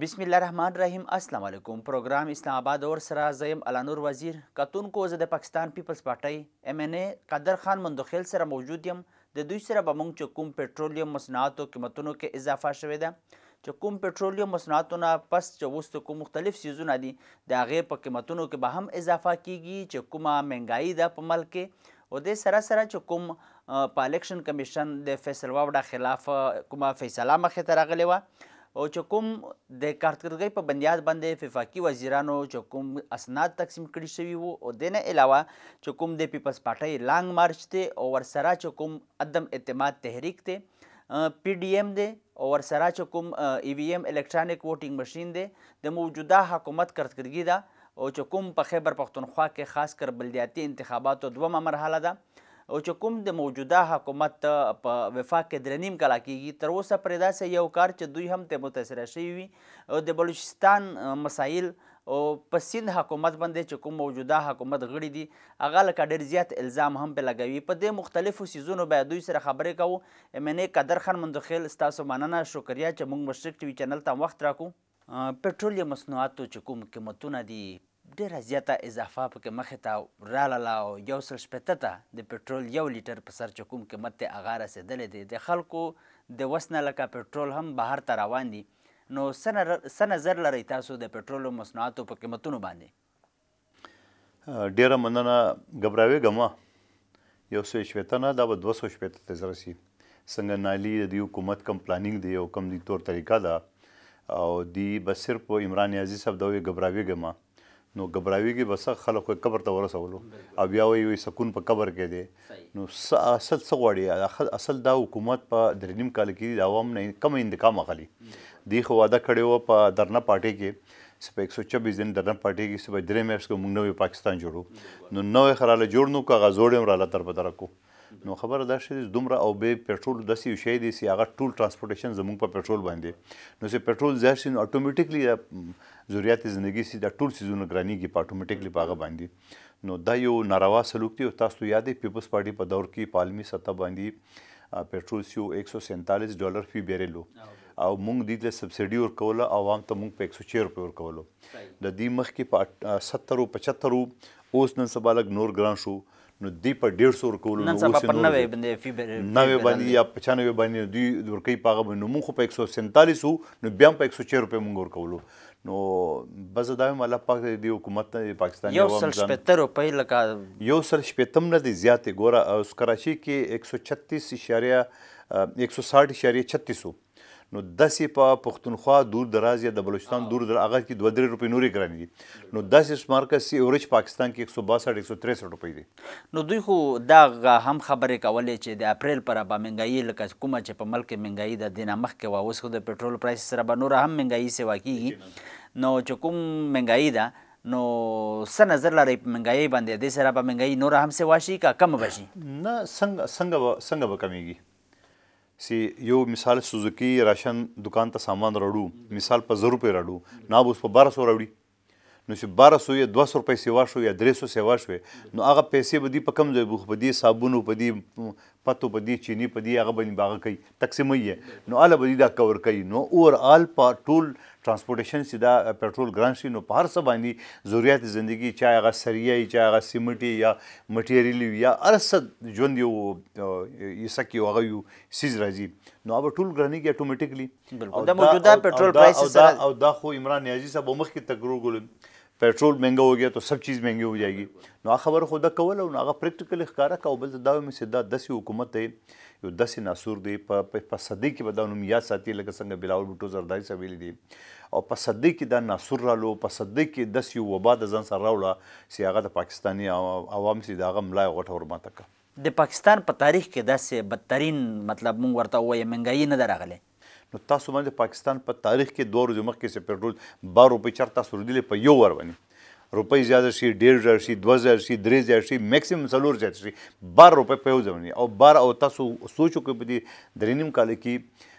بسم الله الرحمن الرحیم السلام علیکم پروګرام اسلام آباد اور سره زیم الانور وزیر کتونکو زه د پاکستان پیپلز پارټۍ ایم ان ای قدر خان مندخیل سره موجود یم د دوی سره به موږ چې کوم پټرولیم مصنوعاتو قیمتونو کې اضافه شوې ده چې کوم پټرولیم مصنوعاتو نه پس چې وسته کوم مختلف سیزونه دي د هغې په قیمتونو کې به هم اضافه کیږي چې کومه مهنګایي ده په ملک کې او د سره سره چې کوم په الیکشن کمیشن د فیصل واوډه خلاف کومه فیصله مخې ته راغلې وه او چې کوم د کارتګرۍ په بنیاد باندې ففاقي وزیرانو چې کوم اسناد تقسیم کړي شوي وو او دنه علاوه چې کوم د پیپلس پارټۍ لانګ مارچ ته او ورسره چې کوم عدم اعتماد تحریک ته پی ډی ایم دی او ورسره چې کوم ای وی ایم الکترونیک ووټینګ ماشين دی د موجوده حکومت کارتګرۍ ده او چې کوم په خیبر پختونخوا کې خاص کر بلدیاتي انتخاباتو دومه مرحله ده او چې کوم د موجوده حکومت په وفاق کې درنیم کلا کیږي تر اوسه پرې داسې یو کار چې دوی هم ته متاثره شوي وي او د بلوچستان مسایل او په سند حکومت باندې چې کوم موجوده حکومت غړي دي هغه لکه ډېر زیات الزام هم په لګوي په دې مختلفو سیزونو به دوی سره خبرې کوو ام ان قدر خان مندخیل ستاسو مننه شکریا چې موږ مشرق ټي وي چینل ته وخت راکو پټرولیم مصنوعاتو چې کوم قیمتونه دي ډیره زیاته اضافه پکې مخې ته رالاله او یو سل شپېته ته د پټرول یو لیټر په سر چې کوم قیمت دی هغه رسېدلی دی د خلکو د وس نه لکه پټرول هم بهر ته روان دي نو څه نظر لرئ تاسو د پټرولو مصنوعاتو په قیمتونو باندې ډیره مننه ګبراوې ګما یو سو شپېته نه دا به دوه سو شپېته ته زر سي څنګه نالي د دې حکومت کم پلانینګ دی او کم دی طور طریقه ده او دی بس صرف عمران عزیز صاحب دوی ګبراوې ګما نو غبراویږي بس خلک قبر ته ورسولو او بیا وي سکون په قبر کې دی نو اصل څه غواړي اصل دا حکومت په درنیم کال کې د عوام نه کم انتقام اخلي دی خو واده کړی و په درنه پارټي کې سپه 126 دن درنه پارټي کې سپه درې میاشتې موږ نوې پاکستان جوړو نو نوې خراله جوړ نو کا غزوړم رااله تر بدرکو نو خبره دا شې دومره او به پېټرول داسې یو شی دی چې هغه ټول ترانسپورټیشن زموږ په پېټرول باندې نو چې پېټرول زیات شي نو اتوماتیکلی ضرورت زندگی سي دا ټول سيزونه ګرانیږي په اتوماتیکلی په هغه باندې نو دا یو ناروا سلوک دی او تاسو یادې پیپلس پارټي په دور کې پالمی سطح باندې پېټرول سیو 147 ډالر فی بیرلو او موږ دې له سبسډي ور کوله عوام ته موږ په 104 روپے ور کوله د دې مخ کې په 70 او 75 اوس نن سبا لګ نور ګران شو نو دی په 150 ورکول نو اوس نو نو باندې فی باندې یا 95 باندې دی ورکی پاغه نو مونږ په 147 نو بیا په 104 روپے مونږ ورکولو نو بس دا مې الله پاک دی حکومت ته پاکستان یو سل شپته روپے لکا یو سل شپتم نه دی زیاتې ګوره اوس کراچي کې 136.160.36 نو داسې په پښتونخوا دور دراز یا د بلوچستان دور دراز هغه کې 2 3 روپۍ نورې ګرانې دي نو داسې سمارکس سی اورج پاکستان کې 162 163 روپۍ دي نو دوی خو دا هم خبرې کولې چې د اپریل پر به منګایي لکه کومه چې په ملک منګایي د دینه مخ کې واوس خو د پېټرول پرایس سره به نور هم منګایي سی واکېږي نو چې کوم منګایي ده نو څه نظر لري منګایي باندې د سره په منګایي نور هم څه واشي کا کم بشي نه څنګه څنګه څنګه به کمیږي سی یو مثال سوزوکی راشن دکان ته سامان راړو مثال په 100 روپۍ راړو نه اوس په 1200 راوړي نو چې 1200 یا 200 روپۍ سیوا شو یا 300 سیوا شو نو هغه پیسې به دی په کم ځای بوخ په دی صابون په دی پتو په دې چینی په دې هغه باندې باغ کوي تقسیمې نو اله باندې دا کور کوي نو اور آل په ټول ترانسپورټیشن سي دا پټرول ګران شي نو په هر څه باندې ضرورت زندگی چا هغه سریه چا هغه سیمټي یا مټیریل یا ارسد ژوند یو یسکی هغه یو سیز راځي نو اوب ټول ګرانی کی اتوماتیکلی او دا موجوده پټرول پرایس سره او دا خو عمران نیازی صاحب مخکې تقرر ګولم پېټرول مهنګا وږي ته سب چیز مهنګي हो جاएगी نو خبر خو دا کول او هغه پریکټیکل ښکارا کا او بل دا مې سیدا 10 حکومت دی یو 10 ناسور دی په په صدې کې بدون میا ساتي لکه څنګه بلاول بوټو زرداری سویل دی او په صدې کې دا ناسور رالو په صدې کې 10 یو وبا د ځان سره راوړه سی هغه د پاکستانی عوام سي دا غم لا غټ ورماته کا د پاکستان په تاریخ کې داسې بدترین مطلب مونږ ورته وایي منګایي نه درغله نو تاسو باندې پاکستان په تاریخ کې دوه ورځې مخکې چې پټرول بار روپۍ چار تاسو ردلې په یو ور باندې روپۍ زیاده شي ډېر زیاده شي دوه زیاده شي درې زیاده شي میکسیمم څلور زیاده شي بار روپۍ په یو ځای او بار او تاسو سوچو کې په دې درې نیم کال کې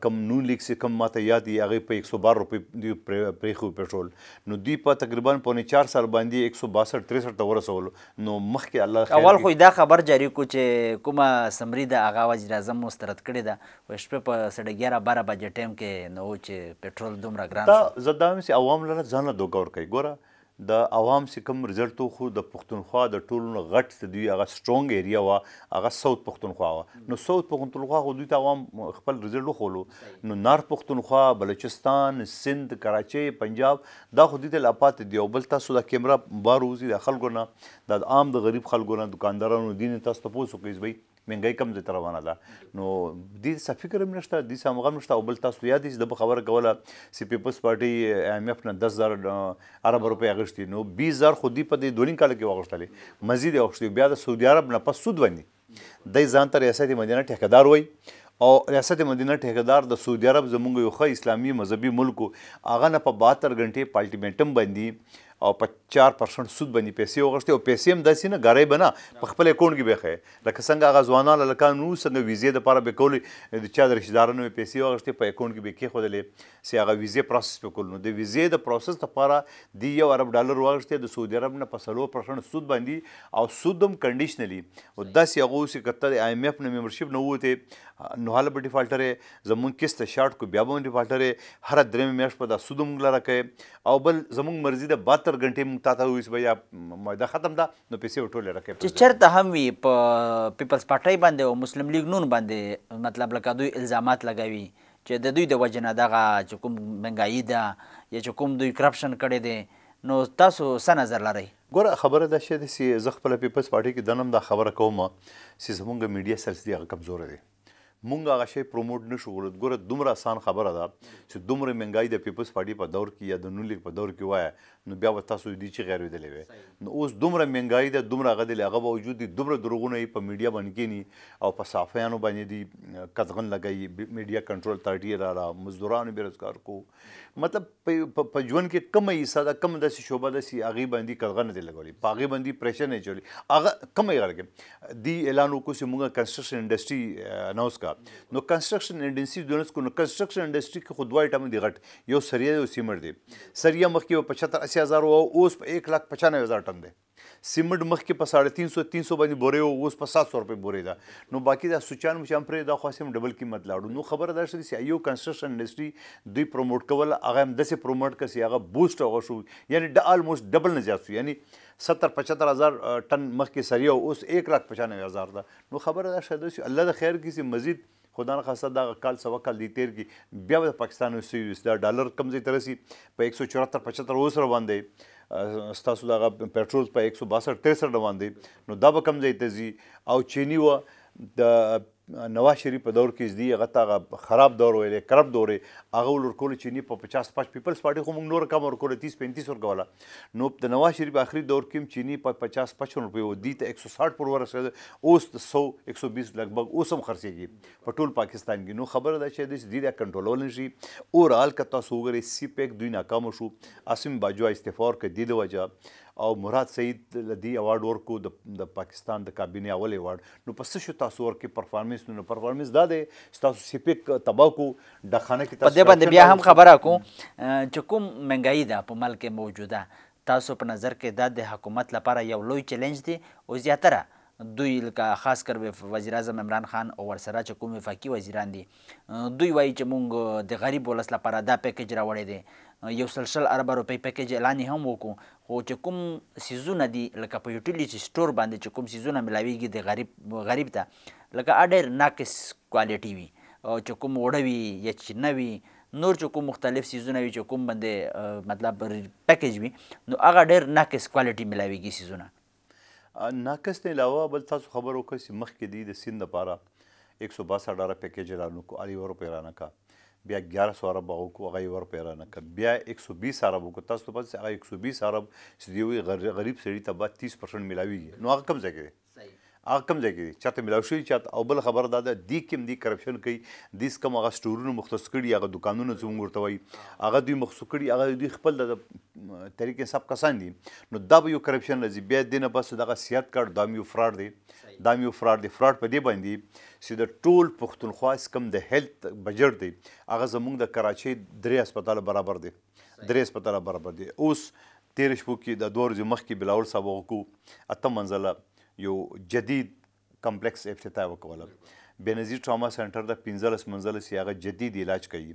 کم نون لیک سے کم ماته یاد دی هغه په 112 روپۍ دی پریخو پټرول نو دی په تقریبا پونه 4 سال باندې 162 63 ته ورسول نو مخکې الله اول خو دا خبر جاری کو چې کومه سمری د اغا وزیر اعظم مسترد کړی دا و شپې په 11:30 12 بجې ټیم کې نو چې پټرول دومره ګران دا زدامي سي عوام لره ځان له دوګور کوي ګوره د عوام سکم رزلټ خو د پښتونخوا د ټولو غټ د دوی هغه سترونګ ایریا وا هغه ساوث پښتونخوا وا نو ساوث پښتونخوا خو دوی ته عوام خپل رزلټ خولو نو نار پښتونخوا بلوچستان سند کراچي پنجاب دا خو دوی ته لاپات دی او بل تاسو د کیمرا باروزی د خلګو نه د عام د غریب خلګو نه دکاندارانو دین تاسو ته پوسو کوي منګي کم ځای روانه ده نو دې څه فکر هم نشته دې څه مغم نشته او بل تاسو یاد دي د خبره کوله سی پیپلس پارټي ایم ایف نه 10000 عرب روپۍ اغشتي نو 20000 خو دې په دې دولین کال کې واغشتلې مزید اغشتي بیا د سعودي عرب نه پس سود باندې د ځان تر ریاست مدینه ټیکدار وای او ریاست مدینه ټیکدار د سعودي عرب زمونږ یو ښه اسلامي مذهبي ملک هغه نه په 72 غنټې پالټیمنټم باندې او په 4% سود باندې پیسې وغشتي او پیسې هم داسې نه غړې بنا په خپل اکاونټ کې بخې لکه څنګه هغه ځوانان لکه نو څنګه ویزې د لپاره به کول د چا د رشدارانو پیسې وغشتي په اکاونټ کې به کې خودلې سی هغه ویزې پروسس په کول نو د ویزې د پروسس لپاره دی یو ارب ډالر وغشتي د سعودي عرب نه په 100% سود باندې او سود هم کنډیشنلی او داسې هغه اوس کتل آی ایم ایف نه ممبرشپ نه وته نو حاله به ډیفالټر زمونږ کیسه شارټ کو بیا به ډیفالټر هر درې میاشت په دا سود موږ لره کوي او بل زمونږ مرزي د بات 70 غنټې موږ تاسو ویس بیا موده ختم ده نو پیسې وټول راکې چې چرته هم وي په پیپلز پارټي باندې او مسلم لیگ نون باندې مطلب لکه دوی الزامات لګوي چې د دوی د وجنه دغه چې کوم منګایي ده یا چې کوم دوی کرپشن کړی دی نو تاسو څه نظر لرئ ګوره خبره دا شی ده چې زه خپله پیپلز پارټي کې دنم دا خبره کوم چې زمونږ میډیا سلسلې هغه کمزوره دی مونږ هغه شی پروموټ نشو ورته ګوره دومره آسان خبره ده چې دومره منګای د پیپلس پارټي په دور کې یا د نون لیگ په دور کې وای نو بیا و تاسو دې چې غیر ودلې وي نو اوس دومره منګای ده دومره غدل هغه باوجود دي دومره دروغونه په میډیا باندې کې ني او په صحافیانو باندې دي کتغن لګي میډیا کنټرول 30 را را مزدورانو بیروزګار کو مطلب په ژوند کې کم حصہ دا کم داسې شوبه داسې هغه باندې کړغ نه دی لګولې پاغه باندې پریشر نه چولی هغه کم یې لګې دی اعلان وکړ چې موږ کنسټرکشن انډستری اناوس کا نو کنسټرکشن انډستری دونس کو نو کنسټرکشن انډستری کې خود وای ټم دی غټ یو سریه یو سیمر دی سریه مخکې 75 80000 او اوس 1 لک 95000 ټن دی سیمنټ مخکې په 350 300 باندې بوري او اوس په 700 روپے بوري دا نو باقي دا سوچان مشام پرې دا خاصم ډبل قیمت لاړو نو خبره دا شوه چې یو کنسټرکشن انډستری دوی پروموټ کول هغه هم دسه پروموټ کسي هغه بوست هغه شو یعنی د الموست ډبل نه زیات شو یعنی 70 75000 ټن مخکې سریه او اوس 195000 دا نو خبره دا شوه چې الله د خیر کیسي مزید خدان خاصه دا کال سوا کال دی تیر کې بیا د پاکستان او سیوس دا ډالر کمزې ترسي په 174 75 اوس روان دی ستاسو دغه پېټرول په 162 63 روان دی نو دا به کم ځای ته ځي او چینی و د نواز شریف په دور کې زدي هغه ته خراب دور ویلې کرپ دورې هغه ورکول چې نه په 50 پاش پیپلس پارټي خو موږ نور کم ورکول 30 35 ورکوله نو د نواز شریف اخري دور کې چینی په 50 55 روپیه ودی ته 160 پر ورسېد اوس 100 120 لګبګ اوس هم خرڅيږي په ټول پاکستان کې نو خبره ده چې د دې د کنټرول نشي اورال کتا سوګري سی پیک دوی ناکام شو اسیم باجوا استفار کې دی د وجہ او مراد سید لدی اوارډ ورکو د پاکستان د کابینه اول ایوارډ نو پس شو تاسو ورکه پرفارمنس نو پرفارمنس دا دی تاسو سپیک تباکو د خانه کې تاسو په دې باندې بیا هم خبره کوم چې کوم منګای ده په ملک موجوده تاسو په نظر کې دا د حکومت لپاره یو لوی چیلنج دی او زیاتره دوی لکه خاص کر وزیر اعظم عمران خان او ورسره چې کوم وفاقي وزیران دي دوی وایي چې مونږ د غریب ولس لپاره دا پیکج راوړی دی یو سلسل ارب روپۍ پیکیج اعلان هم وکړو خو چې کوم سیزونه دي لکه په یوټیلیټي سٹور باندې چې کوم سیزونه ملاویږي د غریب غریب ته لکه اډر ناقص کوالټي وي او چې کوم وړوي یا چینوي نور چې کوم مختلف سیزونه وي چې کوم باندې مطلب پیکیج وي نو هغه ډېر ناقص کوالټي ملاویږي سیزونه ناقص نه علاوه بل تاسو خبرو کې مخکې دي د سیند لپاره 162 ډالر پیکیج اعلان وکړ اړ یو روپې رانه کا بیا 1100 عرب او کو هغه ور پیرانه ک بیا 120 عرب کو تاسو په هغه 120 عرب چې دی غریب سړي ته 30% ملاوي نو هغه کم ځای هغه کم ځای کې دي چاته ملاو شوي چاته او بل خبره دا ده دی کوم دی کرپشن کوي دیس کوم هغه سټورونو مختص کړي هغه دکانونه زموږ ورته وایي هغه دوی مخصوص کړي هغه دوی خپل د طریقې سب کسان دي نو دا به یو کرپشن راځي بیا دینه بس دغه سیاحت کارت دا یو فراډ دی دا یو فراډ دی فراډ په دې باندې چې د ټول پښتونخوا کم د هیلت بجټ دی هغه زموږ د کراچۍ درې هسپتال برابر دی درې هسپتال برابر دی اوس تیر شپو کې د دوه ورځې مخکې بلاول صاحب وکړو اته منځله یو جدید کمپلیکس افتتاح وکوله بینظیر ټراما سنټر د 15 منځله سیاغه جدید علاج کوي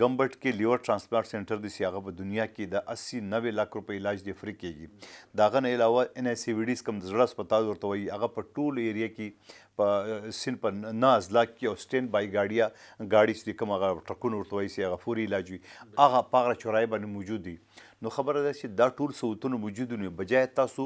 ګمبټ کې لیور ترانسپلانټ سنټر د سیاغه په دنیا کې د 80 90 لک روپۍ علاج دی فری کیږي دا غن علاوه ان ایس وی ډیز کم زړه سپتال ورته وي هغه په ټول ایریا کې په سین په ناز لا کې او سټینډ بای ګاډیا ګاډي چې کوم هغه ټرکونه ورته وي سیاغه فوري علاج وي هغه پاغره چورای باندې موجود دي نو خبره ده چې دا ټول سہولتونه موجود نه بجای تاسو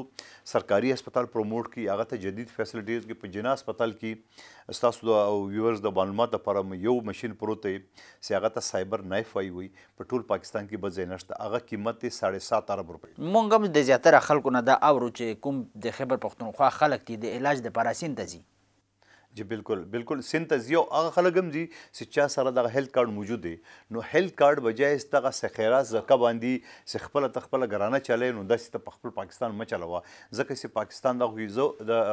سرکاري هسپتال پروموټ کی هغه ته جدید فیسلټیز کې په جنا هسپتال کې تاسو د ویورز د معلومات لپاره یو ماشين پروت دی چې هغه ته سایبر نایف وای وي په ټول پاکستان کې بځای نشته هغه قیمت 7.5 ارب روپۍ مونږ هم د زیاتره خلکو نه دا اورو چې کوم د خبر پښتونخوا خلک دي د علاج د پاراسین ته ځي جی بالکل بالکل سن ته زیو هغه خلک هم دي چې چا سره دغه هیلت کارت موجود دی نو هیلت کارت بجای دغه سخیرا زکه باندې چې خپل ته خپل غرانه چلای نو داسې ته خپل پاکستان م چلاوه زکه چې پاکستان د غویزو د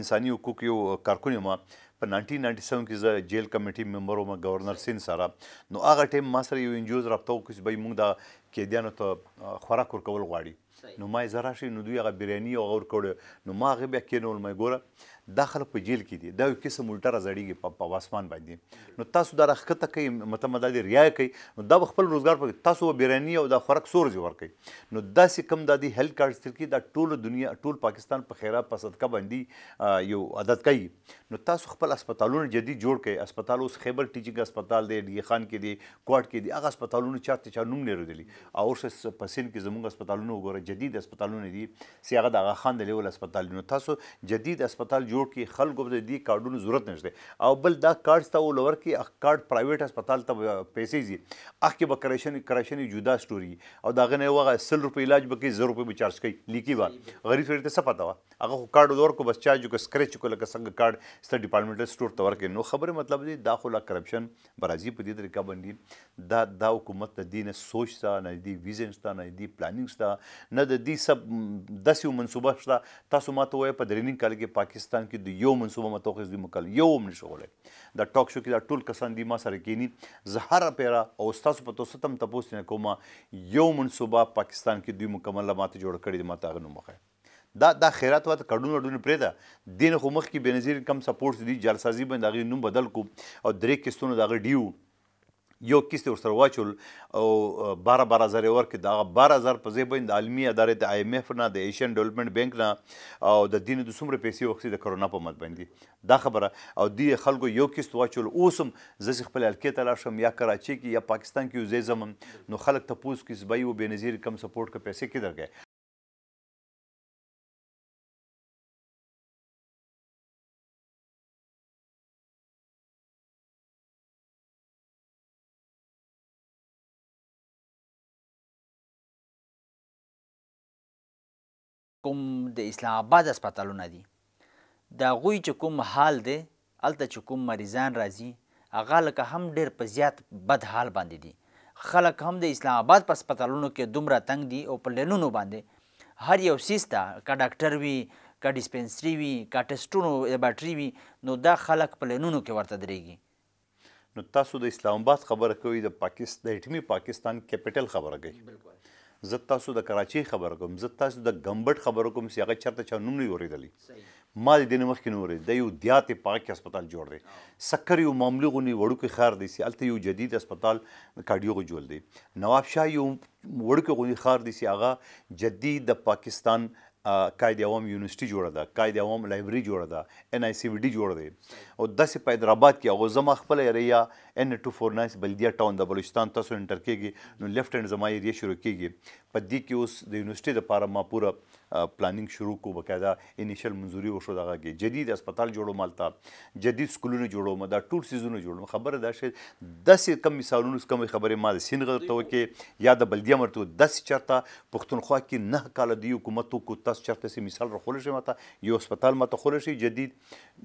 انساني حقوق یو کارکونی ما په 1997 کې زه جیل کمیټي ممبر وم گورنر سین سره نو هغه ټیم ما سره یو انجوز رابطه وکړ چې موږ د کېدیانو ته خوراک ورکول غواړي نو ما زراشي نو دوی هغه بریانی او غور کړ نو ما هغه بیا کینول مې ګوره دا خلک په جیل کې دي دا یو قسم الټا راځړيږي په واسمان باندې نو تاسو دا راخته کوي متمدا دي ریا کوي نو دا خپل روزګار په تاسو بیرانی او دا فرق سور جوړ کوي نو دا سې کم د دې هیلت کارت تر کې دا ټول دنیا ټول پاکستان په خیره په صدقه باندې یو عادت کوي نو تاسو خپل هسپتالونه جدید جوړ کړئ هسپتال اوس خیبر ټیچینګ هسپتال دی ډی خان کې دی کوټ کې دی هغه هسپتالونه چاته چا نوم نه رودلی او اوس په سین کې زموږ هسپتالونه وګوره جدید هسپتالونه دي سیاغه د هغه خان د لیول هسپتالونه تاسو جدید هسپتال جوړ کړي خلکو ته دې کارډونو ضرورت نشته او بل دا کارډ ستا ولور کې اخ کارډ پرایویټ هسپتال ته پیسې زی اخ کې به کرشن کرشن جدا سټوري او دا غنه وغه 100 روپۍ علاج به کې 100 روپۍ به چارج کوي لیکي وال غریب سړي ته څه پتا وا هغه کارډ ولور کو بس چارج کو سکریچ کو لکه څنګه کارډ ستا ډیپارټمنټل سټور ته ورکې نو خبره مطلب دی داخله کرپشن برازي په دې طریقه باندې دا دا حکومت د دینه سوچ تا نه دی ویژن تا نه دی پلانینګ تا نه د دې سب داسې منصوبه شته تاسو ماته وای په دریننګ کال کې پاکستان افغانستان کې د یو منصوبه متوخص دی مکل یو هم نشو غولای دا ټاک شو کې دا ټول کسان دی ما سره کینی زهره پیرا او تاسو په توسو تم تاسو نه کومه یو منصوبه پاکستان کې دوی مکمل ماته جوړ کړی دی ماته غنو مخه دا دا خیرات وات کډونه ډونه پرې ده دین خو مخ کې بنظیر کم سپورټ دی جلسازی باندې غي نوم بدل کو او درې کستونه دغه ډیو یو کیسه ور سره واچول او 12 12000 ورکې دا 12000 په ځای باندې د عالمی ادارې د آی ام ایف نه د ایشین ډیولپمنٹ بانک نه او د دین د څومره پیسې وخت د کرونا په مد باندې دا خبره او دی خلکو یو کیسه واچول اوسم زس خپل الکې ته لاشم یا کراچي کې یا پاکستان کې زې زمم نو خلک ته پوس کیس بایو بنظیر کم سپورټ کا پیسې کې درګه کوم د اسلام آباد هسپتالونه دي د هغوی چې کوم حال دی هلته چې کوم مریضان راځي هغه لکه هم ډیر په زیات بد حال باندې دي خلک هم د اسلام آباد په هسپتالونو کې دومره تنگ دي او په لینونو باندې هر یو سیس ته که ډاکټر وي که ډیسپنسري وي که ټسټونو لیبارټري وي نو دا خلک په لینونو کې ورته درېږي نو تاسو د اسلام آباد خبره کوي د پاکستان د ایټمی پاکستان کیپټل خبره کوي بالکل زه تاسو د کراچي خبر کوم زه تاسو د ګمبټ خبر کوم چې هغه چرته چا نوم نه اوریدلی ما دې دنه مخکې نه اورید د یو دیات پاک هسپتال جوړ دی سکر یو معاملې غونی وړوکی خار دی سي الته یو جدید هسپتال کارډیو جوړ دی نواب شاه یو وړوکی غونی خار دی سي هغه جدید د پاکستان آ, قائد عوام یونیورسيټي جوړه ده قائد عوام لایبرري جوړه ده ان آی سی وی ډي جوړ دی او داسې په حیدرآباد کې هغه زما خپل ایریا ان 249 بلدیه ټاون د بلوچستان تاسو انټر کېږي نو لیفټ هند زما ایریا شروع کېږي په دې کې اوس د یونیورسيټي د لپاره ما پوره پلانینګ شروع کو بقاعده انیشل منځوري وشو دغه کې جدید هسپتال جوړو مالته جدید سکولونه جوړو مدا ټول سيزونه جوړو خبره دا شي داسې کم مثالونه کم خبره ما د سین غلطو کې یا د بلدیه مرتو داسې چرته پښتونخوا کې نه کال دی حکومت کو تاسو چرته سي مثال راخول شي ماته یو هسپتال ماته خول شي جدید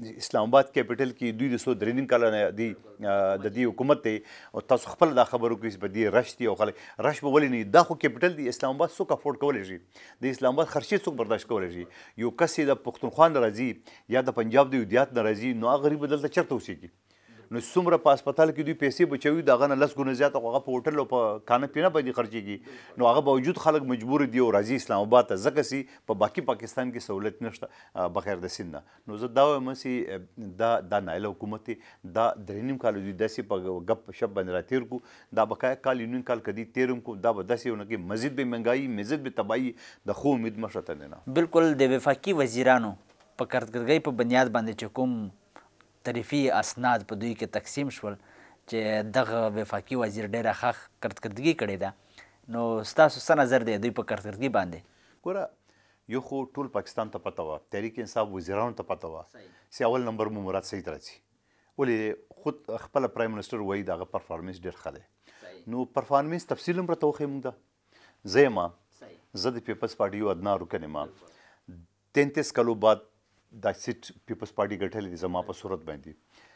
اسلام آباد کیپټل کې دوی د سو درنین کال نه دی د دې حکومت ته او تاسو خپل دا خبرو کې په دې رش دی او خلک رش به ولې نه دا خو کیپټل دی اسلام آباد څوک افورد کولی شي د اسلام آباد خرچې څوک برداشت کولی شي یو کس د پښتونخوا ناراضي یا د پنجاب د یو دیات ناراضي نو هغه غریب دلته چرته اوسېږي نو څومره په هسپتال کې دوی پیسې بچوي د هغه نه لس ګونه زیات هغه په هوټل او په کانه پینا باندې خرچېږي نو هغه باوجود خلک مجبور دي او راځي اسلام آباد ته ځکه سي په باقي پاکستان کې سہولت نشته بغیر د سیند نه نو زه دا وایم چې دا دا نایله حکومت دا درې نیم کال دوی داسې په ګپ شپ باندې راتیر کو دا بقایا کال یونین کال کدی تیرم کو دا به داسې ونکي مزید به منګایي مزید به تباہي د خو امید مشته نه بالکل د وفاقي وزیرانو په کارګرګۍ په بنیاد باندې چې کوم طریفي اسناد په دوی کې تقسیم شول چې دغه وفاقي وزیر ډیره ښه کارکردګي کړې ده نو ستاسو څه نظر دی دوی په کارکردګي باندې ګوره یو خو ټول پاکستان ته پته وه تحریک انصاف وزیرانو ته پته وه چې اول نمبر مو مراد سید راځي ولې خود خپل پرایم منسټر وایي دغه پرفارمنس ډیر ښه دی نو پرفارمنس تفصیل هم راته وښیې موږ ده زه یې ما زه د پیپلز پارټي یو ادنا رکنې ما 33 کالو بعد د سیټ پیپلز پارټي ګټلې دي زما په صورت باندې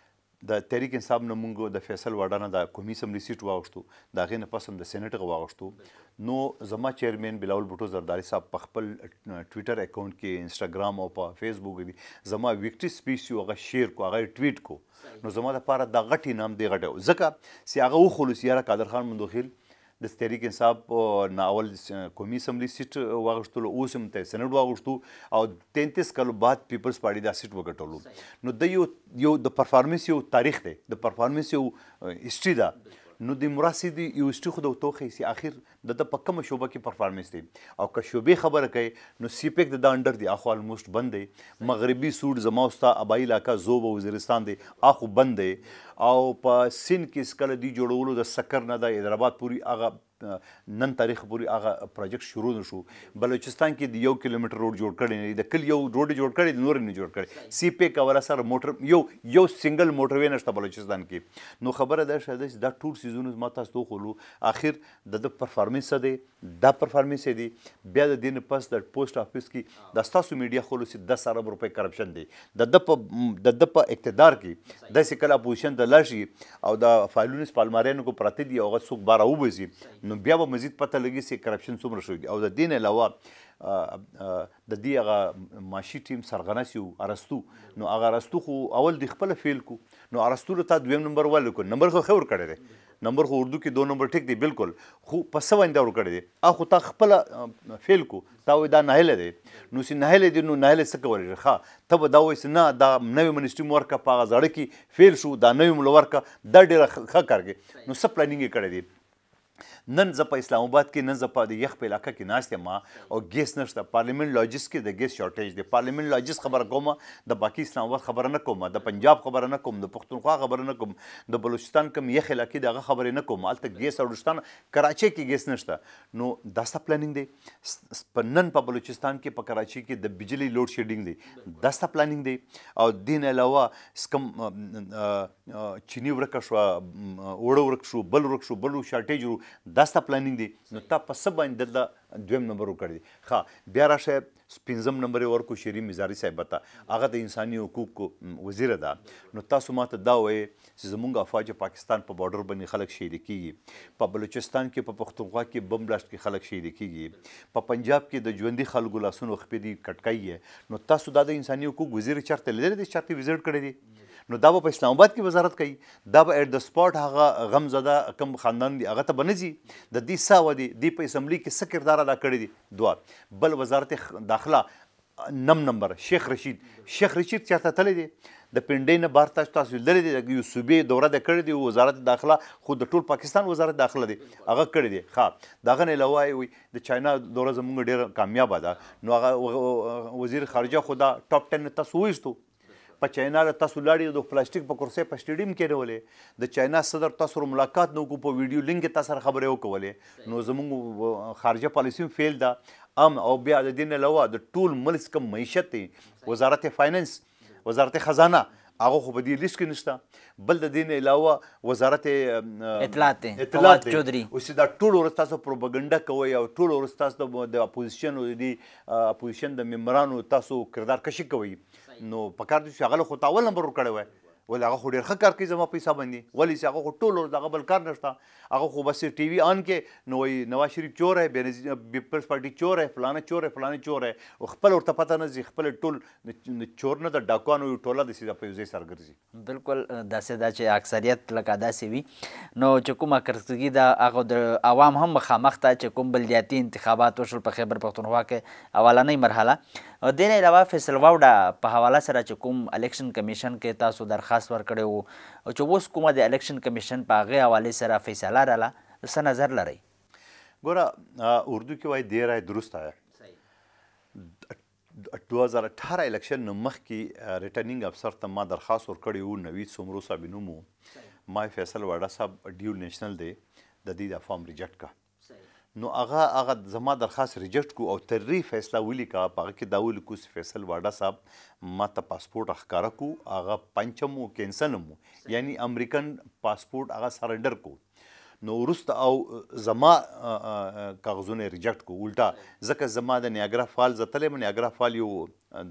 د تحریک انصاف نه موږ د فیصل وډانه د قومي اسمبلی سیټ واغشتو دا غینه پس هم د سېنات غواغشتو نو زما چیرمن بلاول بوټو زرداری صاحب په خپل ټوئیټر اکاؤنٹ کې انستګرام او په فیسبوک کې زما ویکټری سپیچ یو غا شیر کو هغه ټویټ کو نو زما د پاره د غټي نام دی غټو ځکه سی هغه خلوص یاره قادر خان مندوخیل د ستریک انصاف ناول قومي اسمبلی سیټ واغشتلو اوس هم ته سنټ واغشتو او 33 کال بعد پیپلز پارټي دا سیټ وګټلو نو د یو یو د پرفارمنس یو تاریخ دی د پرفارمنس یو هیستوري ده نو د مراسي دی یو سټی خو د توخې سي اخر د په کوم شوبه کې پرفارمنس دی او که شوبې خبره کوي نو سیپیک د انډر دی اخو الموست بند دی مغربي سود زموستا ابای علاقہ زوب وزیرستان دی اخو بند دی او په سین کې سکل دی جوړولو د سکر نه د حیدرآباد پوری هغه نن تاریخ پوری هغه پروجیکټ شروع نشو بلوچستان کې د یو کیلومتر روډ جوړ کړی نه د کل یو روډ جوړ کړی د نور نه جوړ کړی سی پی کور سر موټر یو یو سنگل موټر وې نشته بلوچستان کې نو خبره ده شاید دا ټول سیزونه ما تاسو ته خولو اخر د د پرفارمنس دی دا پرفارمنس دی بیا د دین پس د پوسټ افیس کې د تاسو میډیا خولو سي 10 ارب روپے کرپشن دی د د د په اقتدار کې د سکل اپوزیشن د د لږې او د فایلونو سپالمارانو کو پراته دي او هغه څوک بار وبزي نو بیا به مزید پته لګي چې کرپشن څومره شوی او د دین علاوه د دې هغه ماشي ټیم سرغنه سیو ارستو نو هغه ارستو خو اول د خپل فیل کو نو ارستو ته دویم نمبر ولکو نمبر خو خور کړی دی نمبر خو اردو کې دوه نمبر ټیک دی بالکل خو په څه باندې اور کړی دی ا خو تا خپل فیل کو تا وې دا ناهله دی نو سي ناهله دی نو ناهله څه کولی ښه ته به دا وایې نه دا نوې منسټري مور کا پاغه زړه کې فیل شو دا نوې ملور کا دا ډېر ښه کارګي نو څه پلانینګ کړی دی نن زه په اسلام آباد کې نن زه په یخ په علاقې کې ناست یم او ګیس نشته پارلیمنت لاجس کې د ګیس شارټیج دی پارلیمنت لاجس خبره کوم د باقي اسلام آباد خبره نه کوم د پنجاب خبره نه کوم د پښتونخوا خبره نه کوم د بلوچستان کوم یخ علاقې دغه خبره نه کوم الته ګیس اورستان کراچي کې ګیس نشته نو دا ست پلانینګ دی پنن په بلوچستان کې په کراچي کې د بجلی لوډ شیډینګ دی دا ست پلانینګ دی او دین علاوه سکم چینی ورک شو وړو ورک شو بل ورک شو بل شارټیج دا ستا پلانینګ دی نو تا په څه باندې دلته دویم نمبر وکړ دی ښه بیا راشه سپینزم نمبر ورکو شری مزاری صاحب ته هغه د انساني حقوقو وزیر ده نو تاسو ماته دا وایي چې زمونږ افواج پاکستان په بارډر باندې خلک شهید کیږي په بلوچستان کې په پښتونخوا کې بم بلاشت کې خلک شهید کیږي په پنجاب کې د ژوندۍ خلکو لاسونو خپې دي کټکایي نو تاسو دا د انساني حقوقو وزیر چرته لیدل دي چرته وزیر کړی دی نو دا په اسلام آباد کې وزارت کوي دا به اټ د سپاٹ هغه غم زده کم خاندان دی هغه ته بنځي د دې ساو دی د په اسمبلی کې څه کردار ادا کړی دی دوا بل وزارت داخله نم نمبر شیخ رشید شیخ رشید چاته تللی دی د پنډې نه بار تاسو تاسو لري دی د یو صوبې دوره د کړې دی وزارت داخله خو د ټول پاکستان وزارت داخله دی هغه کړې دی ښه دغه نه علاوه وي د چاینا دوره زموږ ډیر کامیاب ده نو هغه وزیر خارجه خو دا ټاپ 10 تاسو وېستو په چاینا له تاسو لاړې د پلاستیک په کرسۍ په سټیډیم کې نیولې د چاینا صدر تاسو سره ملاقات نو کو په ویډیو لینک تاسو سره خبرې وکولې نو زموږ خارجه پالیسي فیل ده ام او بیا د دین علاوه د ټول ملک کم معیشت وزارت فایننس وزارت خزانه هغه خو په دې لیست کې نشته بل د دین علاوه وزارت اطلاعات اطلاعات چودري اوس دا ټول ورستا سو پروپاګاندا کوي او ټول ورستا سو د اپوزیشن او د اپوزیشن د ممبرانو تاسو کردار کشي کوي نو پکار دي چې هغه خو تاول نمبر ورکړی وای ول هغه خو ډیر ښه کار کوي زما پیسې باندې ولی چې هغه خو ټول دغه بل کار نشته هغه خو بس ټي وي آن کې نو نواز شریف چور ہے پیپلز پارٹی چور ہے فلانه چور ہے فلانه چور ہے خپل ورته پته نه ځي خپل ټول چور نه د ډاکوانو ټوله د سیده په ځای سرګرځي بالکل داسې دا چې اکثریت لکه داسې وي نو چې کومه کرسګي دا هغه د عوام هم مخامخ ته چې کوم بلدیاتي انتخابات وشول په خیبر پختونخوا کې اولنۍ مرحله دین علاوه فیصل واوډه په حواله سره چې کوم الیکشن کمیشن کې تاسو درخواست ورکړی وو چې اوس کومه د الیکشن کمیشن په هغې حواله سره فیصله راله څه نظر لرئ ګوره اردو کې وایي دی رای درست آیا 2018 الیکشن نه مخکې ریټرنینګ افسر ته ما درخواست ورکړی وو نوید سمرو صاحب نوم ما فیصل واډه صاحب ډیو نیشنل دی د دې دا فارم ریجیکټ کړ نو هغه هغه زما درخواست ریجیکټ کو او تری فیصله ولیکا پاره کې دا ولیکو سی فیصل واډا صاحب ما ته پاسپورت اخکارا کو هغه پنچمو کینسلمو یعنی امریکن پاسپورت هغه سرندر کو نو ورسته او زما کاغذونه ریجیکټ کو الټا ځکه زما د نیاګرا فال زتلې من نیاګرا فال یو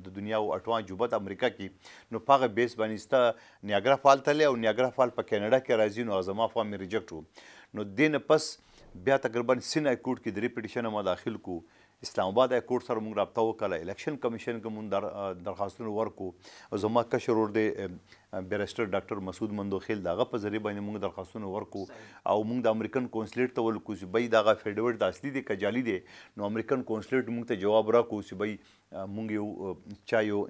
د دنیا او اټوان جوبت امریکا کې نو پاغه بیس باندې ستا نیاګرا فال تلې او نیاګرا فال په کینیډا کې راځي نو زما فارم ریجیکټ نو دین پس بیا تقریبا سین های کورټ کې درې پټیشن ما داخل کو اسلام آباد های کورټ سره موږ رابطه وکړه الیکشن کمیشن کې موږ درخواستونه ورکو زما کشر ور دی بیرستر ډاکټر مسعود مندوخیل داغه په ذریعہ باندې موږ درخواستونه ورکو او موږ د امریکن کونسلیټ ته ولکو چې بای داغه فیډورټ د اصلي دی کجالي دی نو امریکن کونسلیټ موږ ته جواب راکو چې بای مونږ یو چا یو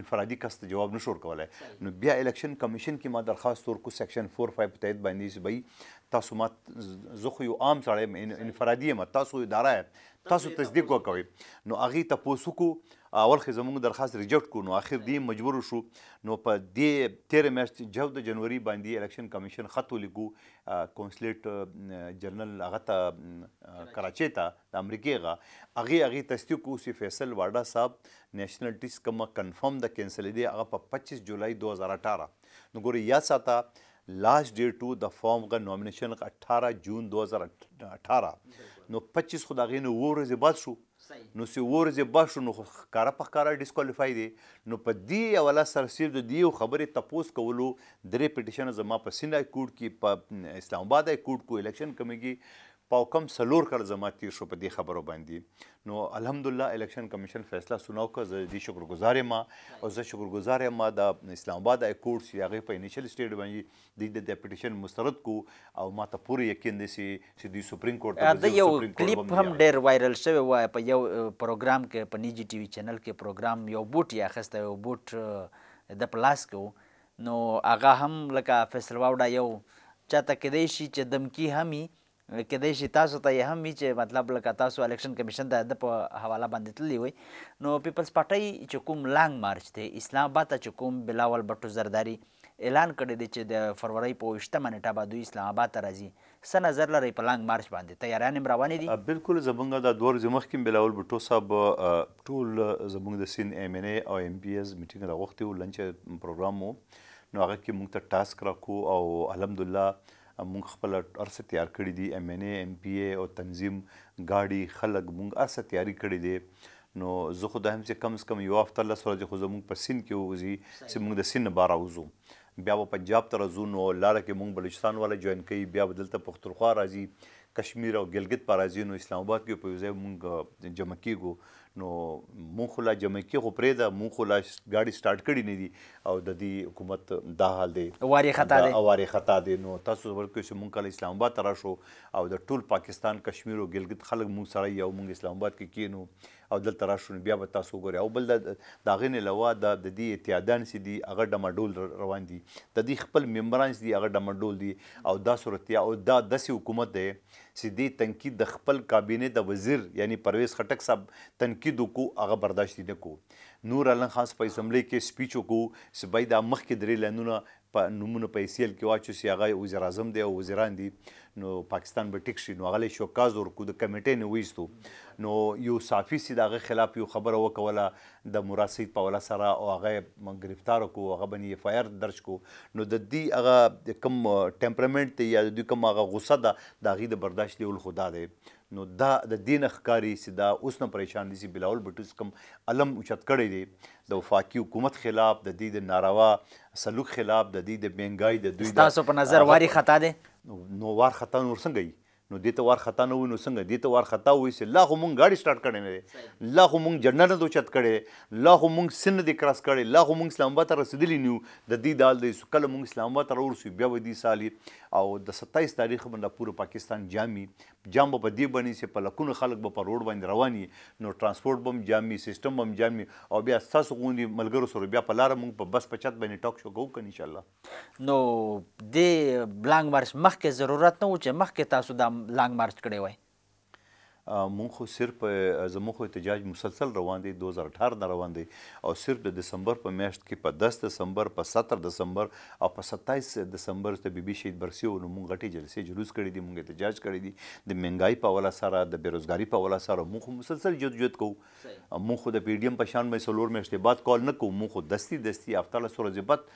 انفرادي کس ته جواب نشور کولای نو بیا الیکشن کمیشن کې ما درخواست ورکو سیکشن 4 5 تایید باندې چې بای تاسو ما زخه یو عام سړی انفرادي ما تاسو اداره تاسو تصدیق وکوي نو اغه تاسو کو اول خې زموږ درخواست ریجیکټ کو نو اخر دی مجبور شو نو په دې 13 میاشت 14 جنوري باندې الیکشن کمیشن خط ولیکو کونسلیټ جنرال هغه ته کراچي ته د امریکای غا اغه اغه تصدیق کو سی فیصل واډا صاحب نېشنل ټیس کما کنفرم د کینسل دی هغه په 25 جولای 2018 نو ګوري یا ساته last date to the form का नॉमिनेशन का 18 जून 2018 نو 25 خو دغه نو ورځې بعد شو نو سی ورځې بعد شو نو کارا په کارا ډیسکوالیفای دي نو په دې اوله سره صرف د دیو خبرې تپوس کولو درې پټیشن زما په سیند کوډ کې په اسلام آباد کوډ کو الیکشن کمیټي پاو کم سلور کال زما تیر شو په دې خبرو باندې نو الحمدلله الیکشن کمیشن فیصله سناو کا زه دې شکرګزار ما او زه شکرګزار ما د اسلام آباد ای کورټ سی هغه په انیشل سټیټ باندې د دې پټیشن مسترد کو او ما ته پوره یقین دي چې د سپریم کورټ د یو کلیپ هم ډیر وایرل شوی وای په یو پروګرام کې په نیجی ټي وي چینل کې پروګرام یو بوټ یا خسته یو بوټ د پلاس کې نو هغه هم لکه فیصل واوډه یو چاته کېدای شي چې دمکی همي کېدای شي تاسو ته یې هم وي چې مطلب لکه تاسو الیکشن کمیشن د د په حواله باندې تللی وي نو پیپلز پارټۍ چې کوم لانګ مارچ دی اسلام آباد ته چې کوم بلاول بټو زرداری اعلان کړی دی چې د فروری په ویشتمه نیټه به دوی اسلام آباد ته راځي څه نظر لرئ په لانګ مارچ باندې تیاریان هم روانې دي بلکل زمونږ د دوه ورځې مخکې بلاول بټو صاحب ټول زمونږ د سین ایم ان ای او ایم پی ایز میټینګ راغوښتی و لنچ پروګرام وو نو هغه کې موږ ته ټاسک راکو او الحمدلله مونږ خپل ارسه تیار کړی دي ام ان ای ام پی ای او تنظیم گاډي خلک مونږ ارسه تیاری کړی دي نو زه خو د هم څه کم کم یو افطر لس ورځې خو زمونږ په سین کې وځي چې مونږ د سین بار اوزو بیا په پنجاب تر ځو نو لار کې مونږ بلوچستان والا جوین کوي بیا بدلته پختونخوا راځي کشمیر او گلګت پر راځي نو اسلام آباد کې په یوځای مونږ جمع کیږو نو مونږ خو لا جمعکې خو پرې ده مونږ خو لا ګاډي سټارټ کړي نه دي او د دې حکومت دا حال دی واري خطا دی واري خطا دی نو تاسو ورکو چې مونږ کله اسلام آباد ته راشو او د ټول پاکستان کشمیر او ګلګت خلک مونږ سره یو مونږ اسلام آباد کې کینو او دلته راشون بیا به تاسو ګورئ او بل د داغین علاوه د دې اتحادان سي دي هغه ډمډول روان دي د دې خپل ممبران سي دي هغه ډمډول دي او دا صورتیا او دا داسې حکومت دی چې دې تنقید د خپل کابینه د وزیر یعنی پرویز خټک صاحب تنقید وکړو هغه برداشت نه کو نور علن خاص په اسمبلی کې سپیچ وکړو سبای د مخ کې درې لنونه په نومونه په ایسیل کې واچو سی هغه وزیر اعظم دی او وزیران دي نو پاکستان به ټیک شي نو غلی شوکاز ورکو د کمیټې نه وېستو نو یو صافي سي دغه خلاف یو خبره وکوله د مراسید په ولا سره او هغه گرفتار کو هغه بنې اف ایر درج کو نو د دې هغه کم ټمپرمنت یا د دې کم هغه غوسه ده د هغه د برداشت لیول خدا دی نو دا د دین اخکاری سي دا اوس نه پریشان دي سي بلاول بټوس کم علم اوچت کړی دی د وفاقي حکومت خلاف د دې د ناروا سلوک خلاف د دې د بنګای د دوی تاسو په نظر واري خطا دی نو وار خطا نور څنګه یي نو دته وار خطا نه ونو څنګه دته وار خطا وې سي الله مونږ غاډي سٹارټ کړي نه الله مونږ جننه دو چت کړي الله مونږ سن دي کراس کړي الله مونږ اسلام آباد ته رسیدلی نیو د دې دال د سکل مونږ اسلام آباد ته ورسو بیا ودی سالي او د 27 تاریخ باندې پوره پاکستان جامي جام په دې باندې چې په لکونو خلک به په روډ باندې رواني نو ترانسپورت بم جامي سیستم بم جامي او بیا تاسو غونډي ملګرو سره بیا په لار مونږ په بس پچت باندې ټاک شو کوو کنه ان شاء الله نو د بلانګ مارچ مخکې ضرورت نه و چې مخکې تاسو د لانګ مارچ کړی وای مونږ خو صرف زموږ احتجاج مسلسل روان دی 2018 نه روان دی او صرف د دسمبر په میاشت کې په 10 دسمبر په 17 دسمبر او په 27 دسمبر ته بيبي شهید برسي او مونږ غټي جلسې جلوس کړي دي مونږ احتجاج کړي دي د منګای په ولا سره د بیروزګاری په ولا سره مونږ مسلسل جد جد کوو مونږ خو د پی ډی ایم په شان مې سلور میاشتې بعد کال نه کوو مونږ خو دستي دستي افتاله سورځ بعد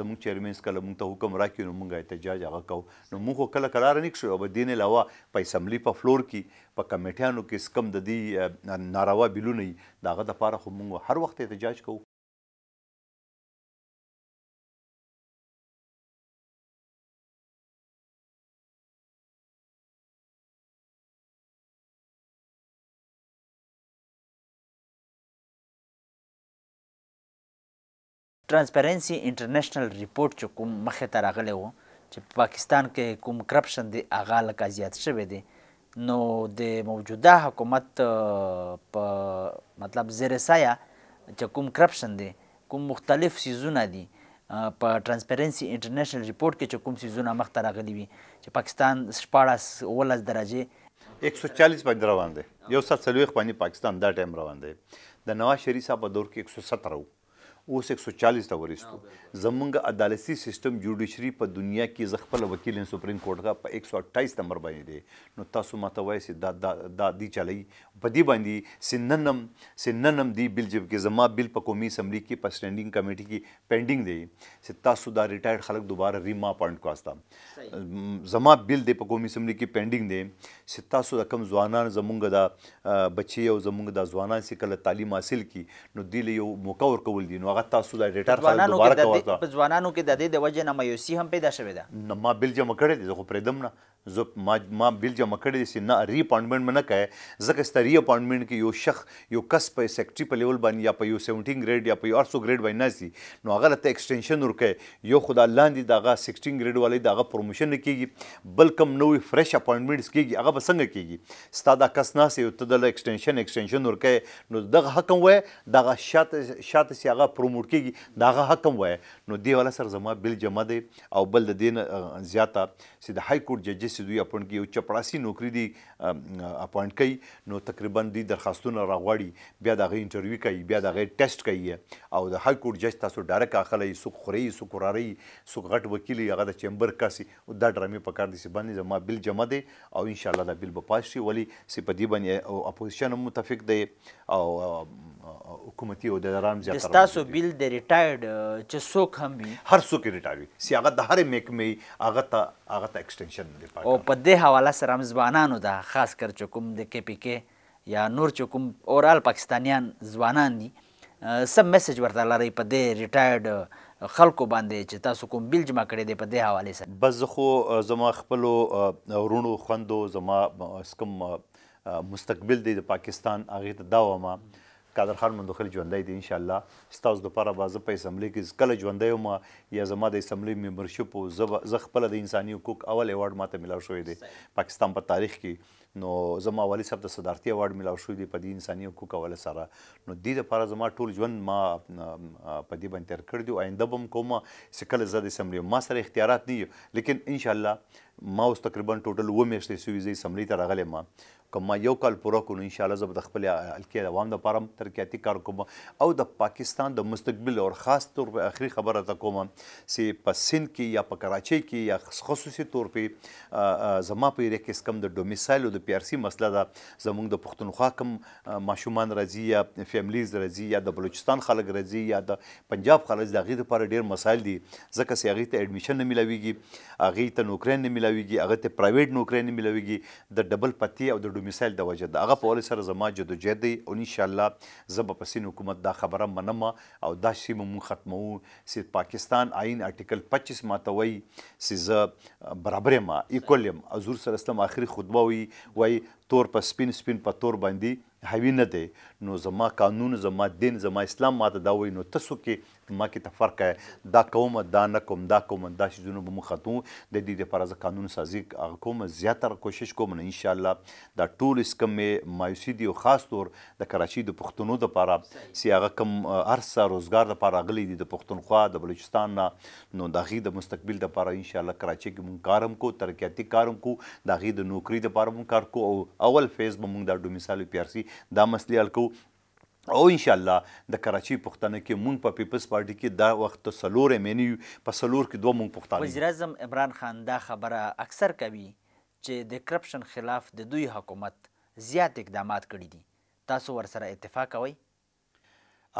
زموږ چیرمنز کله مونږ ته حکم راکړي نو مونږ احتجاج هغه کوو نو مونږ کله قرار نه کړو او دین علاوه په اسمبلی په فلور کې په کمیټیانو کې سکم د دې ناروا بیلونه دغه د پاره خو موږ هر وخت احتجاج کوو ترانسپیرنسی انټرنیشنل ریپورت چې کوم مخه ته راغلی و چې پاکستان کې کوم کرپشن دی هغه لکه زیات شوی دی نو د موجوده حکومت په مطلب زیر سایه چې کوم کرپشن دی کوم مختلف سیزونه دي په ترانسپیرنسی انټرنیشنل ریپورت کې چې کوم سیزونه مخ ته راغلي وي چې پاکستان 14 ولس درجه 140 باندې روان دی یو سل څلوېخ باندې پاکستان دا ټایم روان دی د نواز شریف صاحب په دور کې 117 وو اوس 140 ته ورسېدو زمونږ عدالتي سیستم جوډیشري په دنیا کې زغفل وکیل سپریم کورټ غا په 128 نمبر باندې دی نو تاسو ماته وایي چې دا دا دی چلای په دې باندې سننم سننم دی بل جب کې زما بل په قومي اسمبلی کې په سټینډینګ کمیټي کې پینډینګ دی چې تاسو دا ریټایرډ خلک دوباره ریما پاینټ کواستا زما بل دی په قومي اسمبلی کې پینډینګ دی چې تاسو د کم ځوانان زمونږ دا بچي او زمونږ دا ځوانان چې کله تعلیم حاصل کی نو دی له یو موقع ورکول دي نو هغه تاسو د ډیټر فایل دوباره کوته په ځوانانو کې د دې د وجه نه مایوسی هم پیدا شوې ده نو ما بل جمع کړی دی خو پرېدم نه زه ما ما بل جمع کړی دی نه ری اپاینټمنټ منه کوي ځکه ستوري اپاینټمنټ کې یو شخص یو کس په سیکټري په لیول باندې یا په یو 17 ګریډ یا په یو 800 ګریډ باندې ناسي نو هغه ته ایکسټینشن ورکړي یو خدای لاندې دغه 16 ګریډ والی دغه پروموشن کیږي بلکم نوې فرش اپاینټمنټس کیږي هغه به څنګه کیږي ستاده کس ناسي یو تدل ایکسټینشن ایکسټینشن ورکړي نو دغه حکم وای دغه شاته شاته سیاغه روموټ کیږي دا هغه حکم وای نو دی والا سر زما بل جمع دی او بل د دین زیاته چې د های کورټ ججز دوی اپوینټ کیو چپړاسي نوکری دی اپوینټ کوي نو تقریبا دی درخواستونه راغوړي بیا دغه انټرویو کوي بیا دغه ټیسټ کوي او د های کورټ جج تاسو ډایرک اخلي سو خوري سو کوراري سو غټ وکیل هغه د چمبر کاسي او دا ډرامې پکار دي چې باندې زما بل جمع دی او ان شاء الله دا بل به پاس شي ولی سپدی باندې اپوزیشن متفق دی او حکومتي او د رام زیاتره د تاسو بیل د ریټایرډ چې څوک هم وي هر څوک ریټایر وي سی هغه د هر میکمې هغه ته هغه ته اکستنشن دی پاتې او په دې حواله سره مزبانانو دا خاص کر چکم د کې پی کې یا نور چکم اورال پاکستانیان ځوانان دي سم میسج ورته لري په دې ریټایرډ خلکو باندې چې تاسو کوم بل جمع کړی دی په دې حواله سره بس خو زما خپل رونو خوندو زما سکم مستقبل دی د پاکستان هغه ته دا ومه قادر خان مندوخیل ژوندی دی ان شاء الله ستاسو لپاره به زه په اسمبلی کې کله ژوندی یم یا زما د اسمبلی ممبرشپ زه خپله د انساني حقوق اول ایوارډ ماته میلاو شوی دی پاکستان په تاریخ کې نو زما والي صاحب ته صدارتي ایوارډ میلاو شوی دی په دې انساني حقوق اول سره نو دې لپاره زما ټول ژوند ما په دې باندې تیر کړی دی آینده به هم کوم چې کله زه د اسمبلی ما سره اختیارات نه لیکن ان شاء الله ما اوس تقریبا ټوټل و میاشتې سوي زی سمري ته راغلی ما کوم یو کال پوره کړو ان شاء الله زه د خپل الکی عوام د پاره ترقیاتی کار کوم او د پاکستان د مستقبل او خاص طور په اخري خبره ته کوم سي په سند کې یا په کراچۍ کې یا خصوصي طور په زما په ایریا کې کم د ډومیسایل او د پی آر سی مسله ده زموږ د پښتونخوا کم ماشومان راځي یا فیملیز راځي یا د بلوچستان خلک راځي یا د پنجاب خلک د غي د پاره ډیر مسایل دي ځکه چې هغه ته اډمیشن نه ملاويږي هغه ته نوکری نه ملاويږي هغه ته پرایویټ نوکری نه ملاويږي د ډبل پتی او د مثال د وجه د هغه په ول سره زما جدوجهد دی او ان شاء الله زب په سین حکومت دا خبره منم او دا شی مو ختمو سی پاکستان آئین آرټیکل 25 ماتوي سی ز برابر ما ایکولم حضور سره اسلام اخري خطبه وی وای تور په سپین سپین په تور باندې هوی نه دی نو زما قانون زما دین زما اسلام ماته دا وای نو تاسو کې ما کې ته فرق دی دا کوم دا نه کوم دا کوم دا چې زونه به مخاتو د دې لپاره ز قانون سازي کوم زیاتره کوشش کوم ان شاء الله دا ټول اسکم مایوسی دی او خاص طور د کراچي د پښتونو د لپاره سیاغه کم ارسه روزګار د لپاره غلي دي د پښتونخوا د بلوچستان نه نو دا غي د مستقبل د لپاره ان شاء الله کراچي کې مونږ کارم کو ترقیاتی کارم کو دا غي د نوکری د لپاره مونږ کار کو او اول فیز به مونږ د ډومیسایل پی آر سی دا مسلې حل کو او ان شاء الله د کراچي پښتنه کې مونږ په پیپلس پارټي کې دا وخت ته سلور مینیو په سلور کې دوه مونږ پښتانه وزیر اعظم عمران خان دا خبره اکثر کوي چې د کرپشن خلاف د دوی حکومت زیات اقدامات کړي دي تاسو ورسره اتفاق کوئ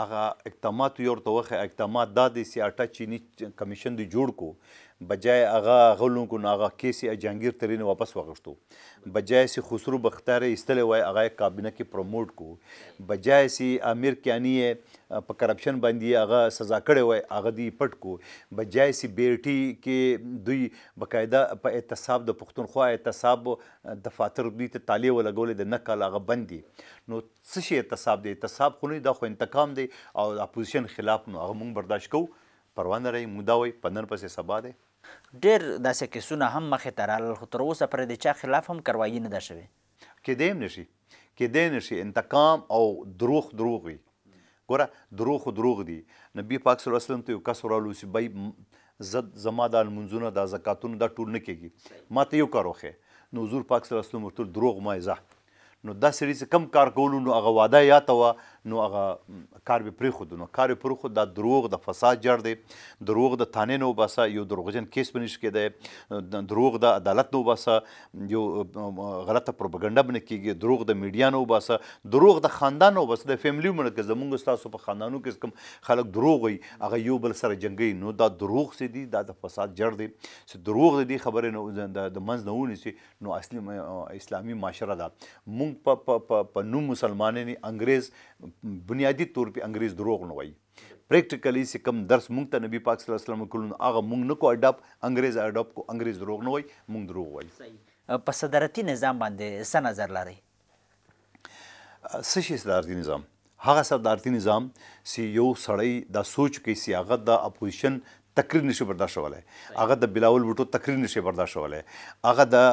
هغه اقدامات یو ورته وخه اقدامات د سیاټا چینی کمیشن دی جوړ کو بجای هغه هغه لونکو نو هغه کیس یې جهانګیر ترین واپس واغښتو بجای سی خسرو بختیار ایستلی وای هغه کابینه کې پروموټ کو بجای سی امیر کیانی په کرپشن باندې هغه سزا کړې وای هغه دی پټ کو بجای سی بیرټي کې دوی بقاعده په اعتصاب د پښتونخوا اعتصاب د فاتر دوی ته تالی ولګولې د نه کال هغه بندي نو څه شی اعتصاب دی اعتصاب خو نه دا خو انتقام دی او اپوزیشن خلاف نو هغه مونږ برداشت کوو پروانه رہی مودا وای پندن پسې سبا دی ډیر داسې کیسونه هم مخې ته رالل خو تر اوسه پرې د چا خلاف هم کاروایی نه ده شوې کیدای هم نشي کیدای نشي انتقام او دروغ دروغ وي ګوره دروغ دروغ دي نبی پاک صلی الله علیه وسلم ته یو کس راولو چې بای زد زما د منځونه د زکاتونو دا ټول نه کیږي ما ته یو کار وخې نو حضور پاک صلی الله علیه وسلم ورته دروغ ما ایزه نو دا سړي کم کار کولو نو هغه واده یا ته نو هغه کار به پریخود نو کار پریخود دا دروغ د فساد جړ دی دروغ د تانې نو باسه یو دروغجن کیس بنش کېده دروغ د عدالت نو باسه یو غلطه پروپاګاندا بن کېږي دروغ د میډیا نو باسه دروغ د خاندان نو باسه د فیملی مرکز زمونږ تاسو په خاندانو کې کوم خلک دروغ وي هغه یو بل سره جنگي نو دا دروغ سي دي دا د فساد جړ دی چې دروغ د دې خبرې نو د منځ نه ونیسي نو اصلي اسلامي معاشره ده مونږ په په نوم مسلمانانه انګريز بنیادی طور په انګريز دروغ نه وایي پریکټیکلی چې کم درس مونږ ته نبی پاک صلی الله علیه وسلم کولو هغه مونږ نه کو اډاپ انګريز اډاپ کو انګريز دروغ نه وایي مونږ دروغ وایي په صدرتی نظام باندې څه نظر لري څه شي صدرتی نظام هغه صدارتي نظام سی یو سړی د سوچ کې سیاغت د اپوزیشن تقریر نشي برداشت کولای هغه د بلاول بوټو تقریر نشي برداشت کولای هغه د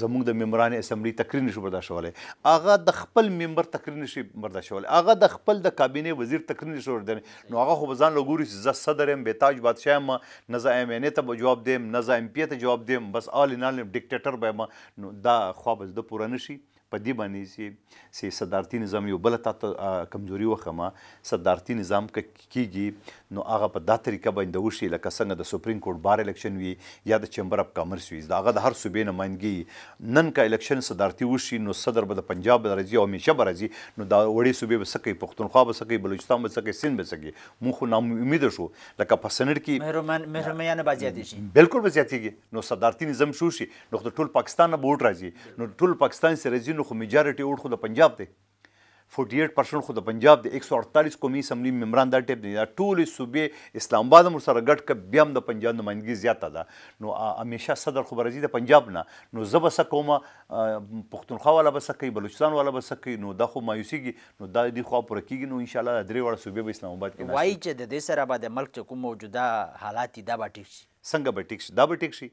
زموږ د ممبران اسمبلی تقریر نشي برداشت کولای هغه د خپل ممبر تقریر نشي برداشت کولای هغه د خپل د کابینه وزیر تقریر نشي برداشت نو هغه خو ځان لګوري چې ز صدر ایم بیتاج بادشاہ ایم نه ز ایم ان ته جواب دیم نه ز ایم پی ته جواب دیم بس آل ان آل ډیکټیټر به ما نو دا خو بس د پوره نشي په دې باندې سي صدارتي نظام یو بل ته کمزوري وخمه صدارتي نظام کېږي نو هغه په دا طریقه باندې وشي لکه څنګه د سپریم کورټ بار الیکشن وي یا د چمبر اف کامرس وي دا هغه د هر صوبې نمائندګي نن کا الیکشن صدارتي وشي نو صدر به د پنجاب راځي او همیشه به راځي نو دا وړي صوبې به سکی پښتونخوا به سکی بلوچستان به سکی سند به سکی مونږ خو نام امید شو لکه په سنټ کې مهرمان مهرمیان بازیاتې شي بالکل بازیاتېږي نو صدارتي نظام شو شي نو ټول پاکستان نه بوټ راځي نو ټول پاکستان سره ځینو اسمبلی نو خو میجارټي وړ خو د پنجاب دی 48% خو د پنجاب د 148 قومي اسمبلی ممبران دا ټیپ دي دا ټول صوبې اسلام آباد هم سره ګډ ک بیا هم د پنجاب نمائندګي زیاته ده نو همیشه صدر خو برزي د پنجاب نه نو زه به څه کوم پښتونخوا والا به څه کوي بلوچستان والا به څه کوي نو دا خو مایوسیږي نو دا دی خو پوره کیږي نو ان شاء الله درې وړه صوبې به اسلام آباد کې وایي چې د دې سره به د ملک کوم موجوده حالات دا به ټیک شي څنګه به ټیک شي دا به ټیک شي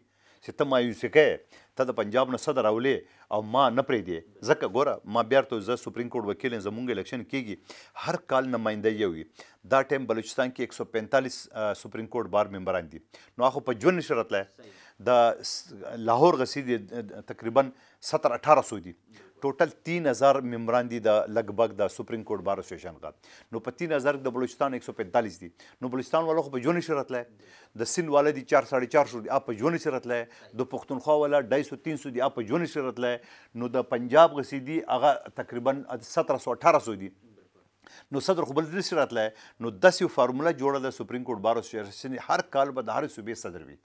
چې ته مایوسه کې ته د پنجاب نه صدر راولې او ما نه پرې دی ځکه ګوره ما بیرته زه سپریم کورټ وکیل یم زمونږ الیکشن کیږي هر کال نماینده یو وي دا ټیم بلوچستان کې 145 سپریم کورټ بار ممبران دي نو هغه په ژوند شرط لای د لاهور غسی دي تقریبا 17 1800 دي ټوټل 3000 ممبران دي د لګبګ د سپریم کورټ بار اسوسییشن غا نو په 3000 د بلوچستان 145 دي نو بلوچستان والو خو په جون شرط لای د سند والو دي 4 450 دي اپ په جون شرط لای د پښتونخوا والا 250 300 دي اپ په جون شرط لای نو د پنجاب غسی دي هغه تقریبا 1700 1800 دي نو صدر خو بل دې سره راتله نو داسې فارموله جوړه ده سپریم کورټ بار اسوسییشن هر کال به د هر صوبې صدر وي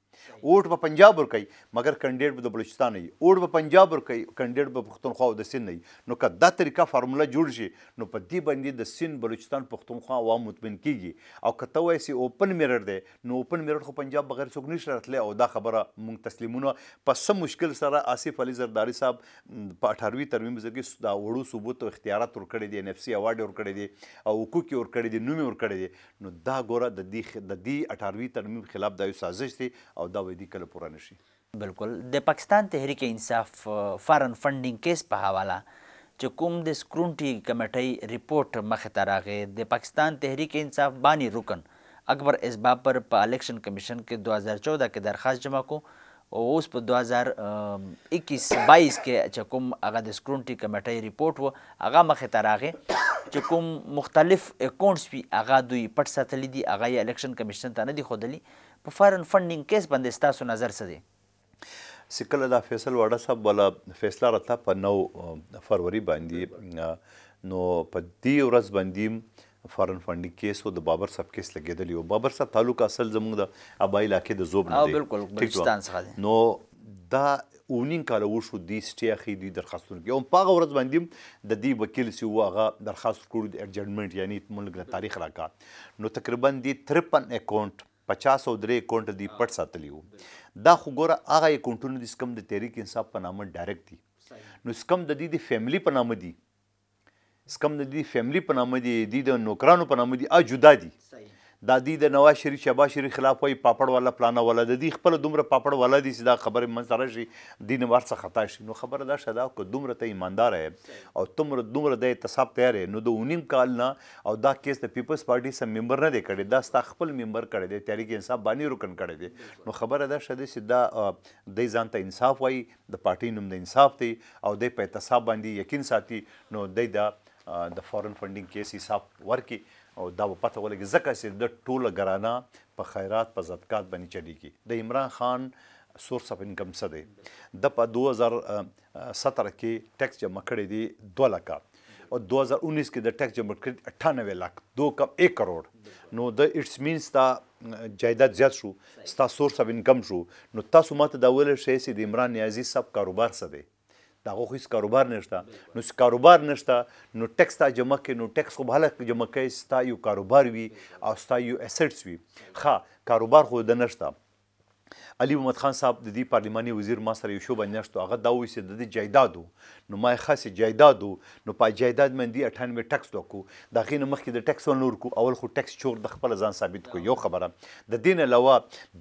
اوټ په پنجاب ورکي مګر کاندید به د بلوچستان وي اوټ په پنجاب ورکي کاندید به پښتونخوا او د سین وي نو که دا طریقه فارموله جوړ شي نو په دې باندې د سین بلوچستان پښتونخوا عوام مطمئن کیږي او کته وایي سي اوپن میرر دی نو اوپن میرر خو پنجاب بغیر څوک نشي راتلی او دا خبره مونږ تسلیمونه په سم مشکل سره آصف علي زرداری صاحب په 18وي ترمیم کې دا وړو ثبوت او اختیارات ورکړي دي ان اف سي اوارډ ورکړي دي او حقوق ورکړي دي نوم ورکړي دي نو دا ګوره د دې د دې 18وي ترمیم خلاف دا یو سازش دی او دا وعدې کله پوره نشي بلکل د پاکستان تحریک انصاف فارن فندینګ کیس په حواله چې کوم د سکرونټي کمیټې ریپورت مخې ته راغی د پاکستان تحریک انصاف بانی رکن اکبر اسباب پر په الیکشن کمیشن کې 2014 کې درخواست جمع کو او اوس په 2021 22 کې چې کوم هغه د سکرونټي کمیټې ریپورت و هغه مخې ته راغی چې کوم مختلف اکاونټس وي هغه دوی پټ ساتلی دي هغه یې الیکشن کمیشن ته نه دي ښودلی په فارن فندینګ کیس باندې ستاسو نظر څه دی سکل دا فیصل وړه صاحب ولا فیصله راته په 9 فروری باندې نو په دې ورځ باندې فارن فندینګ کیس او د بابر صاحب کیس لګیدلی او بابر صاحب تعلق اصل زموږ د ابای علاقې د زوب نه دی بالکل بلوچستان څخه دی نو دا اونین کال وشو دی سټي اخی دی درخواستونه کوي او په هغه ورځ باندې د دې وکیل سی واغه درخواست کړو د اډجمنټ یعنی ملګر تاریخ راکا نو تقریبا دی 53 اکاونټ 50 او درې اکاونټ دی پټ ساتلی وو دا خو ګوره هغه اکاونټونه د سکم د تحریک انصاف په نامه ډایرکټ دي نو سکم د دې د فیملی په نامه دي سکم د دې فیملی په نامه دي د نوکرانو په نامه دي ا جدا دي صحیح د دې د نواز شریف شباز شریف خلاف وای پاپړ والا پلان ولا د دې خپل دومره پاپړ والا دي چې دا خبره من سره شي دین ورڅ خطا شي نو خبره دا شدا کو دومره ته ایماندار او تمره دومره د اعتصاب تیار نو د اونیم کال نه او دا کیس د پیپلز پارټي سم ممبر نه دی کړی دا ستا خپل ممبر کړی دی تحریک انصاف باندې رکن کړی دی نو خبره دا شده چې دا د ځان ته انصاف وای د پارټي نوم د انصاف دی او د په اعتصاب باندې یقین ساتي نو د د فورن فندینګ کیس حساب ورکی او دا په پته ولګي ځکه چې د ټوله ګرانه په خیرات په زکات باندې چلیږي د عمران خان سورس اف انکم څه دی د په 2017 کې ټیکس جمع کړی دی 2 لک او 2019 کې د ټیکس جمع کړی 98 لک 2 کم 1 کروڑ نو د اټس مینز تا جایداد زیات شو ستا سورس اف انکم شو نو تاسو ماته دا ویل شئ چې د عمران نیازی سب کاروبار څه دی دا خو هیڅ کاروبار نشته نو څه کاروبار نشته نو ټیکس ته جمع کوي نو ټیکس خو بهاله جمع کوي ستا یو کاروبار وي او ستا یو اسټس وي ښه کاروبار خو د نشته علي محمد خان صاحب د دې پارلماني وزیر ما سره یو شو باندې نشته هغه دا وایي چې د دې جایدادو نو ما خاصه جایدادو نو په جایداد باندې 98 ټکس وکړو دا غینه مخکې د ټکس نور کو اول خو ټکس چور د خپل ځان ثابت کو یو خبره د دین علاوه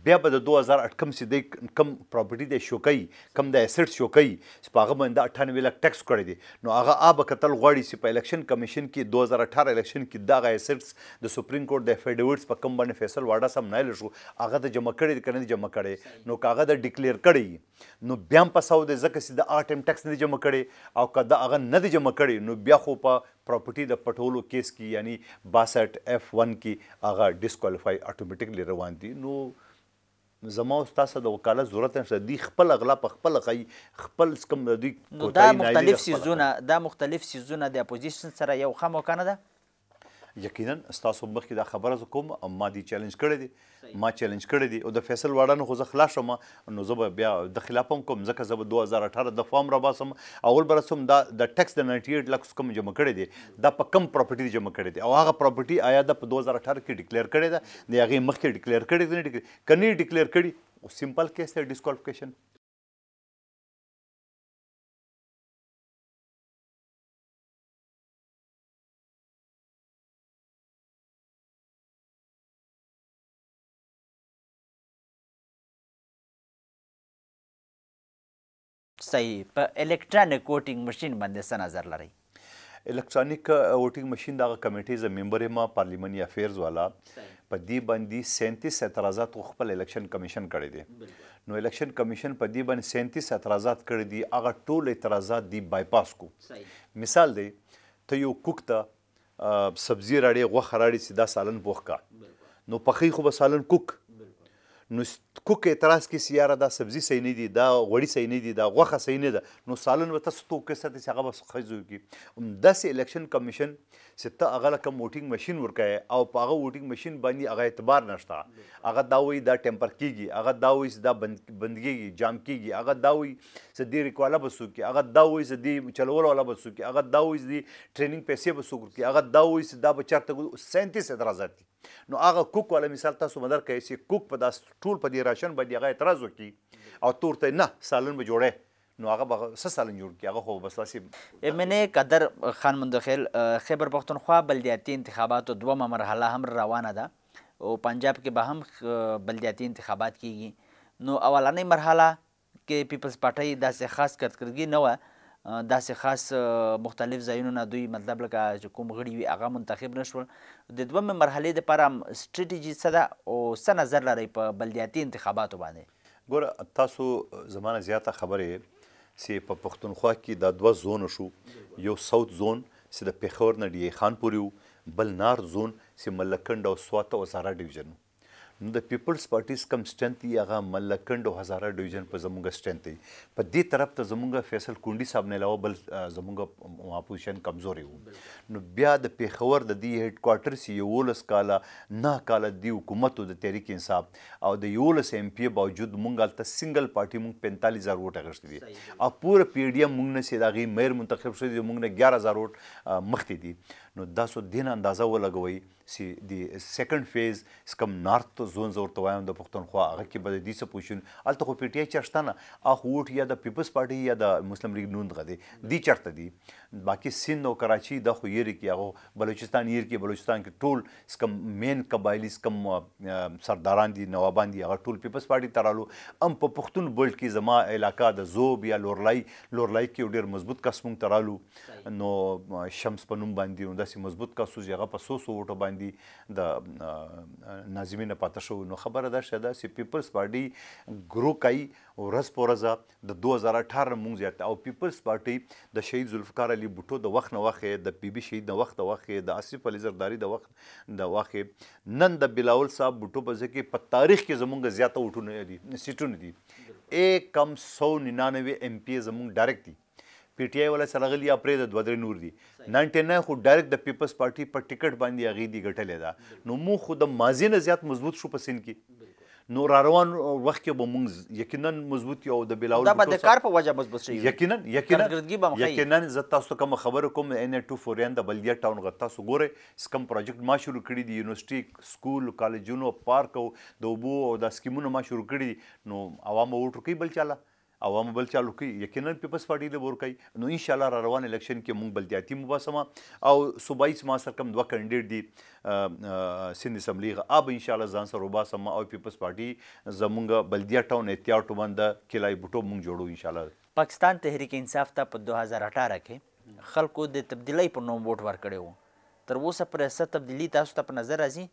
بیا به د 2008 کم سي د کم پراپرټي د شوکي کم د اسټ شوکي سپاغه باندې 98 لک ټکس کړی دی نو هغه آب کتل غوړي سی په الیکشن کمیشن کې 2018 الیکشن کې دا غا اسټس د سپریم کورټ د افیډیوټس په کم باندې فیصل واړه سم نه لږو هغه د جمع کړي کنه جمع کړي نو کاغه د ډیکلیر کړی نو بیا په سعود زکه سید اټم ټیکس نه جمع کړي او کدا هغه نه جمع کړي نو بیا خو په پراپرټي د پټولو کیس کې یعنی 62 اف 1 کې هغه ډیسکوالیفای اټومیټیکلی روان دي نو زما او تاسو د وکالت ضرورت نشته دی خپل اغلا په خپل غي خپل کم د دوی دا مختلف سيزونه دا مختلف سيزونه د اپوزيشن سره یو خمو کنه ده یقینا تاسو مخکې دا خبره ز کوم ما دی چیلنج کړی دی ما چیلنج کړی دی او د فیصل وړانو خو زه خلاص شوم نو زه بیا د خلاف هم کوم ځکه زه به 2018 د فارم را باسم اول بر سم دا د ټیکس د 98 لک کوم جمع کړی دی دا په کم پراپرټي جمع کړی دی او هغه پراپرټي آیا د 2018 کې ډیکلیئر کړی دی د هغه مخکې ډیکلیئر کړی دی کني ډیکلیئر کړی او سیمپل کیس دی ډیسکوالیفیکیشن صحیح په الکترونیک ووټینګ ماشين باندې څه نظر لرئ الکترونیک ووټینګ ماشين دغه کمیټې ز ممبر ما پارلیمنی افیرز والا په دې باندې 37 اعتراضات خپل الیکشن کمیشن کړی دي نو الیکشن کمیشن په دې باندې 37 اعتراضات کړی دي هغه ټول اعتراضات دی بایپاس کو مثال دی ته یو کوک ته سبزی راړې غوخه راړې سیدا سالن بوخ کا نو پخې خو به سالن کوک نو کوک اعتراض کې سیاره دا سبزی صحیح نه دی دا غوړی صحیح نه دی دا غوخه صحیح نه ده نو سالن وته ستو کې ست چې هغه بس خزو کې داس الیکشن کمیشن ستا هغه کوم ووټینګ ماشين ورکای او پاغه ووټینګ ماشين باندې هغه اعتبار نشتا هغه دا وی دا ټمپر کیږي هغه دا وی دا بندګي جام کیږي هغه دا وی سدی ریکواله بسو کې هغه دا وی سدی چلول ولا بسو کې هغه دا وی سدی ټریننګ پیسې بسو کې هغه دا وی سدا بچرته 37 اعتراضات دي نو هغه کوک ولا مثال تاسو مدر کوي چې کوک په داس ټول په دې راشن باندې هغه اعتراض وکړي او تورته نه سالن به جوړه نو هغه به سه سالن جوړ کړي هغه خو بس لاسي امنه قدر خان مندخل خیبر پختونخوا بلدیاتي انتخاباتو دومه مرحله هم روانه ده او پنجاب کې به هم بلدیاتي انتخابات کیږي نو اولنۍ مرحله کې پیپلز پارټي داسې خاص کارکردګي نه و داسې خاص مختلف ځایونو نه دوی مطلب لکه چې کوم غړي وي هغه منتخب نشول د دومې مرحلې دپاره سټریټیجي څه ده او څه نظر لرئ په بلدیاتي انتخاباتو باندې ګوره تاسو زمانه زیاته خبرې چې په پښتونخوا کې دا دوه زونه شو یو ساوت زون چې د پېښور نه ډي خان پورې بل نار زون چې ملکنډ او سوات او سارا ډیویژن نو د پیپلز پارټیز کم سټنت دی هغه ملکند او هزاره ډیویژن په زمونږ سټنت دی په دې طرف ته زمونږ فیصل کونډي صاحب نه علاوه بل زمونږ اپوزیشن کمزوري وو نو بیا د پیښور د دې هډ کوارټر سی یو لس کاله نه کاله دی حکومت د تحریک انصاف او د یو لس ایم پی باوجود مونږ ته سنگل پارټي مونږ 45000 ووټ اخیستي دي او پوره پی ډی ایم مونږ نه سیداغي مېر منتخب شوی مونږ نه 11000 ووټ مخته دي نو داسو دین اندازه ولګوي سی دی سیکنډ فیز کم نارت زون زور توایم د پښتونخوا هغه کې بده دي څه پوښون الته خو پیټي چرشتنه اخ ووټ یا د پیپلس پارټي یا د مسلم لیگ نون دغه دي دی چرته دي باقي سند او کراچي د خو یری کې هغه بلوچستان یری کې بلوچستان کې ټول کم مین قبایلی کم سرداران دي نوابان دي هغه ټول پیپلس پارټي ترالو ام په پښتون بولټ کې زما علاقہ د زوب یا لورلای لورلای کې ډیر مضبوط قسم ترالو نو شمس پنوم باندې داسې مضبوط کاسوز یغه په 100 وټو باندې د ناظمینه پاتې شو نو خبره ده شته چې پیپلز پارټي ګرو کوي ورځ په ورځ د 2018 مونږ زیات او پیپلز پارټي د شهید ذوالفقار علي بوټو د وخت نه وخت د پی بي شهید د وخت وخت د اسف علي زرداری د وخت د وخت نن د بلاول صاحب بوټو په ځکه په تاریخ کې زمونږ زیاته وټونه دي سیټونه دي 1 کم 199 ام پی زمونږ ډایرکټ دي پی ټی آی ولا سرغلی اپریز د ودر نور دی 99 خو ډایرکټ د پیپلس پارټي په ټیکټ باندې اغي دی غټلې دا نو مو خو د مازی نه زیات مضبوط شو پسین کې نو را روان وخت کې به مونږ یقینا مضبوط یو د بلاول دا به د کار په وجه مضبوط شي یقینا یقینا یقینا زه تاسو ته کوم خبر کوم ان 24 د بلدیا ټاون غتا سو ګوره سکم پروجیکټ ما شروع کړی دی یونیورسيټي سکول کالجونو پارک او د وبو او د سکیمونو ما شروع کړی نو عوامو وټو کې بل چاله عوامو بل چالو کوي یقینا پیپلز پارټي له ور کوي نو ان شاء الله روان الیکشن کې موږ بلدیاتي مباسمه او صوبایي ما سره کم دوه کینډیډ دي سند اسمبلی غاب ان شاء الله ځان سره مباسمه او پیپلز پارټي زمونږ بلدیا ټاون اتیا ټوبند کلای بوټو موږ جوړو ان شاء الله پاکستان تحریک انصاف ته په 2018 کې خلکو د تبدیلی په نوم ووټ ورکړی وو تر اوسه پر څه تبدیلی تاسو ته په نظر راځي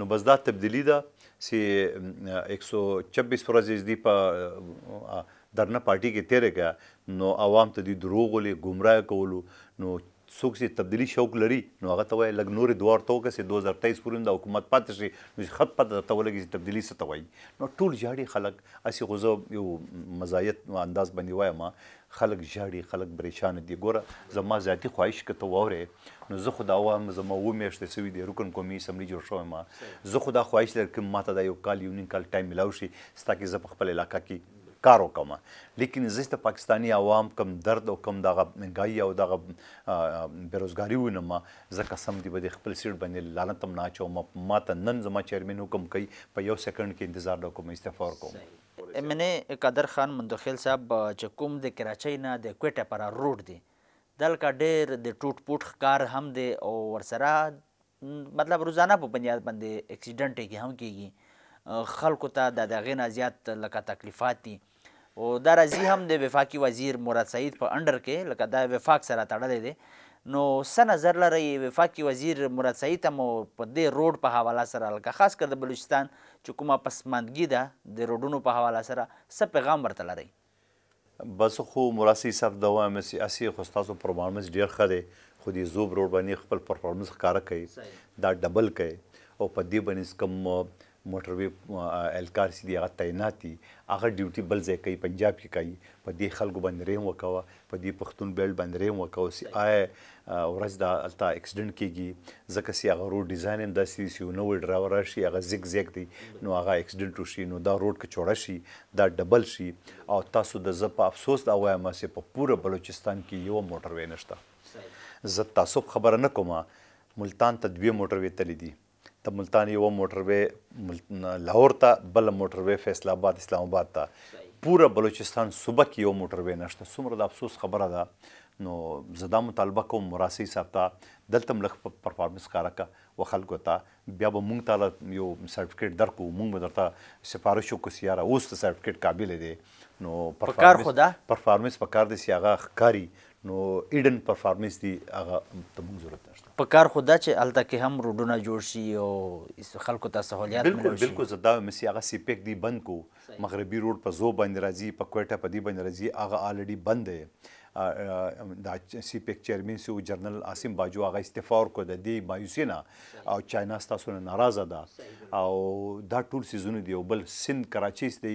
نو بس دا تبدیلی ده چې 126 ورځې دې په درنه پارټي کې تیر کړه نو عوام ته دې دروغ ولې گمراه کولو نو څوک چې تبدیلی شوق لري نو هغه ته وایي لږ نورې دوه ورته وکړه چې دوه زره تیئیس پورې د حکومت پاتې شي نو چې خط پته درته ولګي چې تبدیلي څه ته وایي نو ټول ژاړي خلک هسې خو زه یو مزایت انداز باندې وایم خلک ژاړي خلک پریشانه دي ګوره زما ذاتي خواهش که ته واورې نو زه خو دا وایم زما اووه میاشتې سوي دی رکن قومي اسمبلي جوړ شوی ما زه خو دا خواهش لرم که ماته دا یو کال یو نیم کال ټایم میلاو شي ستا کې زه په خپل علاقه کې کار وکم لیکن زه د پاکستانی عوام کم درد او کم دغه منګای او دغه بیروزګاری ونم زه قسم دی به خپل سیټ باندې لعنت هم نه چوم ما ته نن زما چیرمن حکم کوي په یو سکند کې انتظار وکم استعفا ورکوم منه قدر خان مندخیل صاحب چې کوم د کراچۍ نه د کوټه پر روډ دی دلکه ډېر د ټوټ پوټ ښکار هم دی او ورسره مطلب روزانه په بنیاد باندې اکسیډنټ کې هم کیږي خلکو ته د دغې نه زیات لکه تکلیفات دي او دا راځي هم د وفاقي وزیر مراد سعید په انډر کې لکه دا وفاق سره تړلی دی نو څه نظر لرئ وفاقي وزیر مراد سعید هم په دې روډ په حواله سره لکه خاص کر د بلوچستان چې کومه پسماندګي ده د روډونو په حواله سره څه پیغام ورته لرئ بس خو مراسي صف دوام سیاسي خو تاسو پرفارمنس ډیر ښه دی خو دې زوب روډ باندې خپل پرفارمنس ښکاره کوي دا ډبل کوي او په دې باندې کم موټر وی الکار سي دی هغه تعینات دي هغه ډیوټي بل ځای کوي پنجاب کې کوي په دې خلکو باندې ریم وکاوه په دې پښتون بیلډ باندې ریم وکاوه سي آی ورځ دا التا اکسیډنټ کیږي ځکه سي هغه روډ ډیزاین هم داسې سي نو ډرایور راشي هغه زیګ زیګ دی نو هغه اکسیډنټ وشي نو دا روډ کې چوړه شي دا ډبل شي او تاسو د زپ افسوس دا وایم سي په پوره بلوچستان کې یو موټر وینشته زه تاسو خبره نه کومه ملتان ته دوی موټر وی تللی دي ته ملتان یو موټر وې لاهور ته بل موټر وې فیصل آباد اسلام آباد ته پوره بلوچستان صوبه کې یو موټر وې نشته څومره د افسوس خبره ده نو زه دا مطالبه کوم مراسي صاحب ته دلته ملک پرفارمنس کارا کا و خلکو ته بیا به مونږ ته یو سرټیفیکیټ درکو مونږ به درته سفارش وکړو سیاره اوس ته سرټیفیکیټ قابل دی نو پرفارمنس پکار خدا پرفارمنس پکار دي سیاغه خکاری نو ایډن پرفارمنس دی هغه ته موږ ضرورت نشته په کار خدا چې الته کې هم روډونه جوړ شي او خلکو ته سہولیات ملوي بالکل بالکل زدا مسی هغه سی پیک دی بند کو مغربي روډ په زو باندې راځي په کوټه په دی باندې راځي هغه الریډي بند دی دا سی پیک چیرمن سو جنرال عاصم باجو هغه استعفا ورکړ د دی مایوسینا او چاینا ستاسو نه ناراضه ده او دا ټول سیزونه دی او بل سند کراچي دی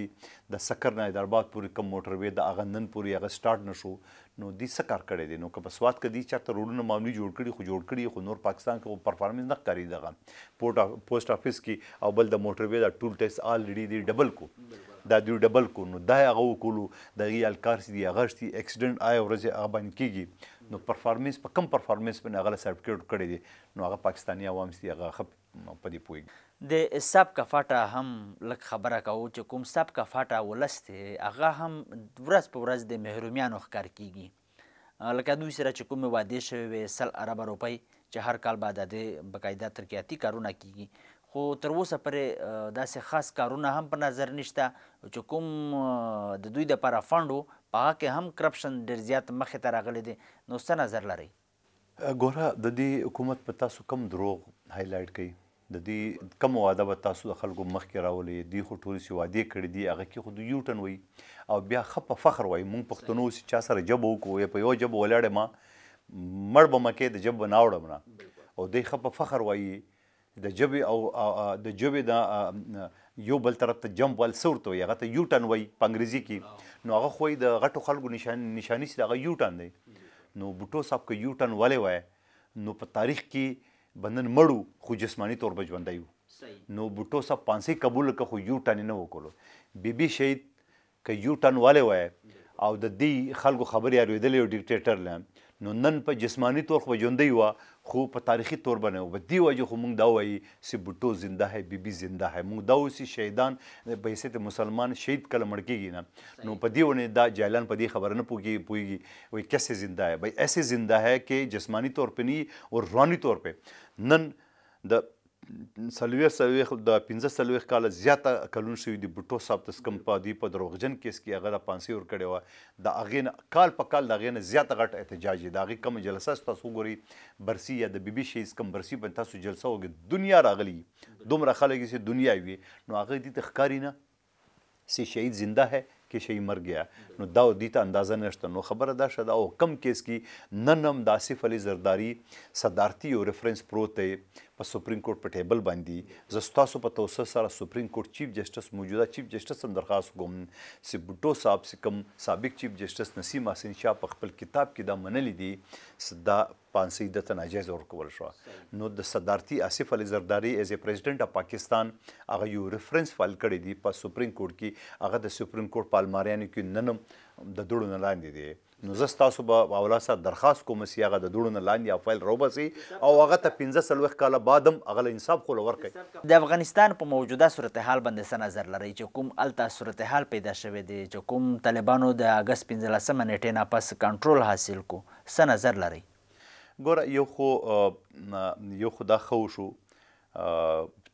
د سکر نه درباد پوری کم موټر وې د اغه نن پوری هغه سٹارټ نشو نو دې څه کار کړی دی نو که په سواد کې دې چاته روډونه معمولی جوړ کړي خو جوړ کړي خو نور پاکستان کې پرفارمنس نه کوي دغه پوسټ افیس کې او بل د موټر وی د ټول ټیکس الریډي دی ډبل کو دا دی ډبل کو نو دا هغه وکولو د غي الکار سي دی هغه شتي اکسیډنټ آی ورځ هغه باندې کیږي نو پرفارمنس په کم پرفارمنس باندې هغه سرټیفیکټ کړی دی نو هغه پاکستانی عوام سي هغه نو په دې پوهېږي د سبکه فټه هم لږ خبره کوو چې کوم سبکه فټه ولس دی هغه هم ورځ په ورځ د محرومیانو ښکار کیږي لکه دوی سره چې کومې وعدې شوې وې سل اربه روپۍ چې هر کال به د دې باقاعده ترقیاتي کارونه کیږي خو تر اوسه پرې داسې خاص کارونه هم په نظر نشته چې کوم د دوی دپاره فنډ و په هغه کې هم کرپشن ډېر زیات مخې ته راغلی دی نو څه نظر لرئ ګوره د دې حکومت په تاسو کم دروغ هایلایټ کوي د دې کم واده به تاسو د خلکو مخ کې راولې دی خو ټول سی واده کړی دی هغه کې خو د یو ټن وای او بیا خپ فخر وای مونږ پښتنو سی چا سره جب وکو په یو جب ولاړې ما مړ به مکه د جب بناوړم نه او دی خپ فخر وای د جبي او د جبي د یو بل طرف ته جمپ ول سورته یغه ته یو ټن وای په انګریزي کې نو هغه خوې د غټو خلکو نشان نشانی سره یو ټن دی نو بوټو صاحب کې یو ټن ولې وای نو په تاریخ کې بندن مړو خو جسمانی طور په ژوندی وو نو بوټو صاحب پانسی قبول که خو یو ټن نه وکولو بیبي شهید که یو ټن والے وای او د دې خلکو خبرې اړېدلې او ډیکټیټر لم نو نن په جسمانی طور خو ژوندی و خو په تاریخي تور باندې او دی وجه خو موږ دا وایي چې بوټو زنده ہے بیبي زنده ہے موږ دا اوسې شهیدان په حیثیت مسلمان شهید کله مړ کیږي نه نو په دی ونه دا جاهلان په دی خبره نه پوږي پوږي وای کیسه زنده ہے بھائی ایسے زنده ہے کہ جسمانی طور پہ نہیں اور روحانی طور پہ نن د سلويخ سلويخ د 15 سلويخ کال زیاته کلون شوی دی بوټو صاحب تس کم پادی په دروغجن کیس کې هغه د پانسي ور کړی و د اغه کال په کال د اغه زیاته غټ احتجاج دی د اغه کم جلسه تاسو ګوري برسي یا د بیبي شیز کم برسي په تاسو جلسه وګ دنیا راغلی دومره خلک چې دنیا وي نو هغه دې تخکاری نه سی شهید زنده ہے کې شي مرګیا نو دا د ته اندازه نشته نو خبره ده شته او کم کیس کې ننم د آصف علي زرداری صدارتي او ریفرنس پروت دی په سپریم کورټ په ټیبل باندې زستاسو په توسه سره سپریم کورټ چیف جسټس موجوده چیف جسټس هم درخواست کوم سی بوټو صاحب سی کم سابق چیف جسټس نسیم حسین شاه په خپل کتاب کې دا منلي دي دا پانسۍ د تناجیز ورکول شو نو د صدارتي اسف علي زرداری ایز ا پریزیدنت اف پاکستان هغه یو ریفرنس فایل کړی دی په سپریم کورټ کې هغه د سپریم کورټ پالماریانو کې ننم د دوړو نه لاندې دی نو زه تاسو به اوله سره درخواست کوم چې هغه د دوړو نه لاندې فایل روبسي او هغه ته 15 سلوخ کاله بعدم هغه انصاف خو ورکړي د افغانستان په موجوده صورتحال باندې څه نظر لري چې کوم التا صورتحال پیدا شوه دی چې کوم طالبانو د اگست 15 نیټې نه پس کنټرول حاصل کو څه نظر لري ګوره یو خو یو خدا خو شو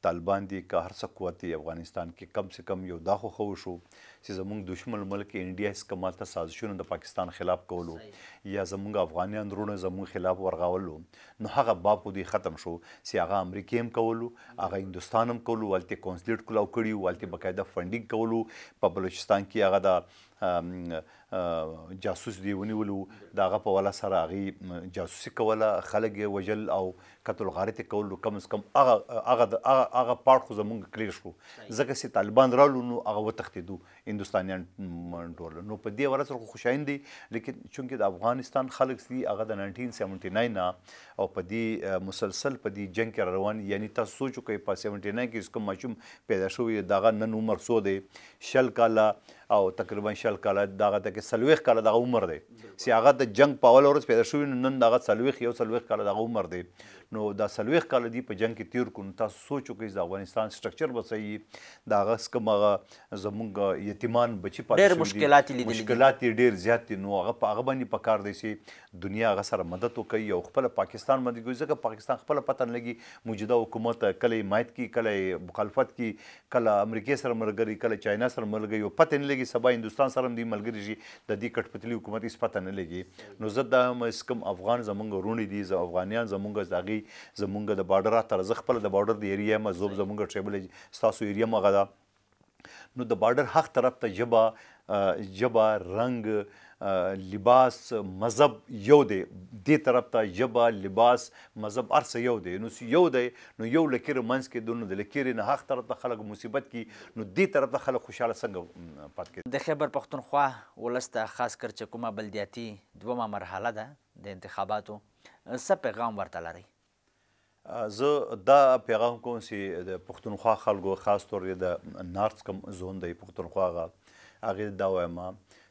طالبان دي که هر څه قوت افغانستان کې کم سه کم یو دا خو خو شو چې زمونږ دشمن ملک انډیا استعمال ته سازشونه د پاکستان خلاف کولو یا زمونږ افغاني اندرونو زمونږ خلاف ورغاولو نو هغه باب دی ختم شو چې هغه امریکای هم کولو هغه هندستان هم کولو ولته کونسلیټ کولاو کړیو ولته بقاعده فندینګ کولو په بلوچستان کې هغه د جاسوس دی ونیولو داغه په ولا سره هغه جاسوسي کوله خلک وجل او قتل غارت کول کم از کم هغه هغه هغه پارت خو زمونږ کلیر شو ځکه چې طالبان رالو نو هغه وتښتیدو هندستانیان ټول نو په دې ورځ خو خوشاین دي لیکن چونکې د افغانستان خلک دی هغه د 1979 نه او په دې مسلسل په دې جنگ کې روان یعنی تاسو سوچو کې په 79 کې کوم ماشوم پیدا شوی داغه نن عمر سو دی شل کاله او تقریبا شل کاله دغه ته کې سلويخ کاله دغه عمر دی سی هغه د جنگ په اول ورځ پیدا شوی نن دغه سلويخ یو سلويخ کاله دغه عمر دی نو دا سلويخ کاله دی په جنگ کې تیر کو تاسو سوچو کې د افغانستان سټرکچر وسې دا غس کومه زمونږ یتیمان بچی پاتې ډېر مشکلات لیدل مشکلات ډېر زیات دي نو هغه په هغه باندې پکار دی سي دنیا هغه سره مدد وکړي او خپل پاکستان باندې ګوځي ځکه پاکستان خپل پتن لګي موجوده حکومت کله مایت کی کله مخالفت کی کله امریکای سره مرګري کله چاینا سره مرګري او پتن لګي لګي سبا هندستان سره هم دوی ملګري شي د دې کټپتلي حکومت هیڅ پته نه لګي نو زه دا هم کوم افغان زمونږ وروڼه دي زه افغانیان زمونږ د هغې زمونږ د بارډر تر زه خپله د بارډر د ایریا یم زه زمونږ ټریبل ستاسو ایریا مغه ده نو د بارډر حق طرف ته ژبه ژبه رنګ لباس مذهب یو دی دې طرف ته ژبه لباس مذهب ارسه یو دی نو یو دی نو یو لکیر منځ کې دونو د لکیر نه حق طرف ته خلک مصیبت کی نو دې طرف ته خلک خوشاله څنګه پات کې د خیبر پختونخوا ولسته خاص کر چې کومه بلدیاتي دومه مرحله ده د انتخاباتو څه پیغام ورته لري زه دا پیغام کوم چې د پښتونخوا خلکو خاص تور د نارتس کم زون دی پښتونخوا هغه دا وایم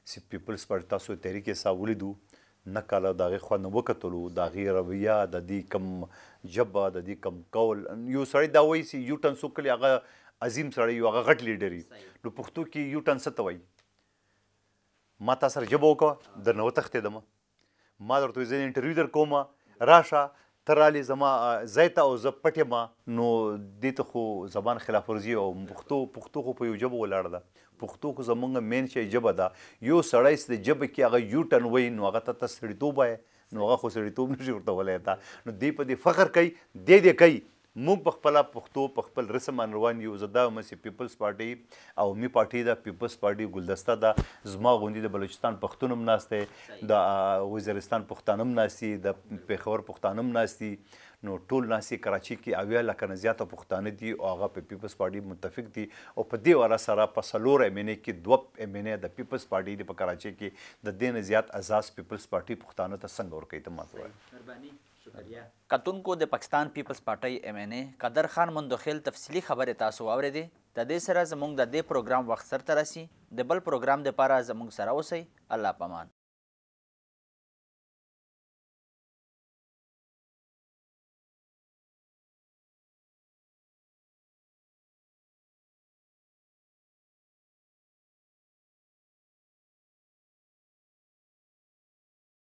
سی پیپلز پارټي تاسو تحریک حساب ولیدو نه کاله دغه خو نه وکتلو دغه رویه د دې کم جبه د دې کم کول یو سړی دا وایي سی یو ټن سوکلی هغه عظیم سړی یو هغه غټ لیډری نو پښتو کې یو ټن څه توي ما تاسو سره جبه وکړه درنه وتښتېدم ما درته ځین انټرویو در کوم راشه ترالی زما زیت او زپټه ما نو دته خو زبان خلاف ورزي او پښتو پښتو خو په یو جبه ولاړ ده پښتو کو زمونږ مین شی جبه ده یو سړی ست جبه کې هغه یو ټن وای نو هغه ته تسړی دوبای نو هغه خو سړی توب نشي ورته ولای تا نو دی په دې فخر کوي دې دې کوي موږ په خپل پښتو په خپل رسم روان یو زدا مې پیپلز پارټي او می پارټي دا پیپلز پارټي ګلدسته دا زما غوندي د بلوچستان پښتونم ناشته د وزیرستان پښتونم ناشتي د پیښور پښتونم ناشتي نو ټول ناسي کراچي کې اویا لکه نه زیاته پښتانه دي او هغه په پیپلز پارټي متفق دي او په دې واره سره په سلور امینه کې دوه امینه د پیپلز پارټي د په کراچي کې د دین زیات ازاز پیپلز پارټي پښتانه ته څنګه ورکوي ته ماته وایي شکریہ کتونکو د پاکستان پیپلز پارټۍ ایم این ای قدر خان مندوخیل تفصیلی خبرې تاسو واورېدې د دې سره زموږ د دې پروګرام وخت سرته رسي د بل پروګرام دپاره زموږ سره اوسئ الله پامان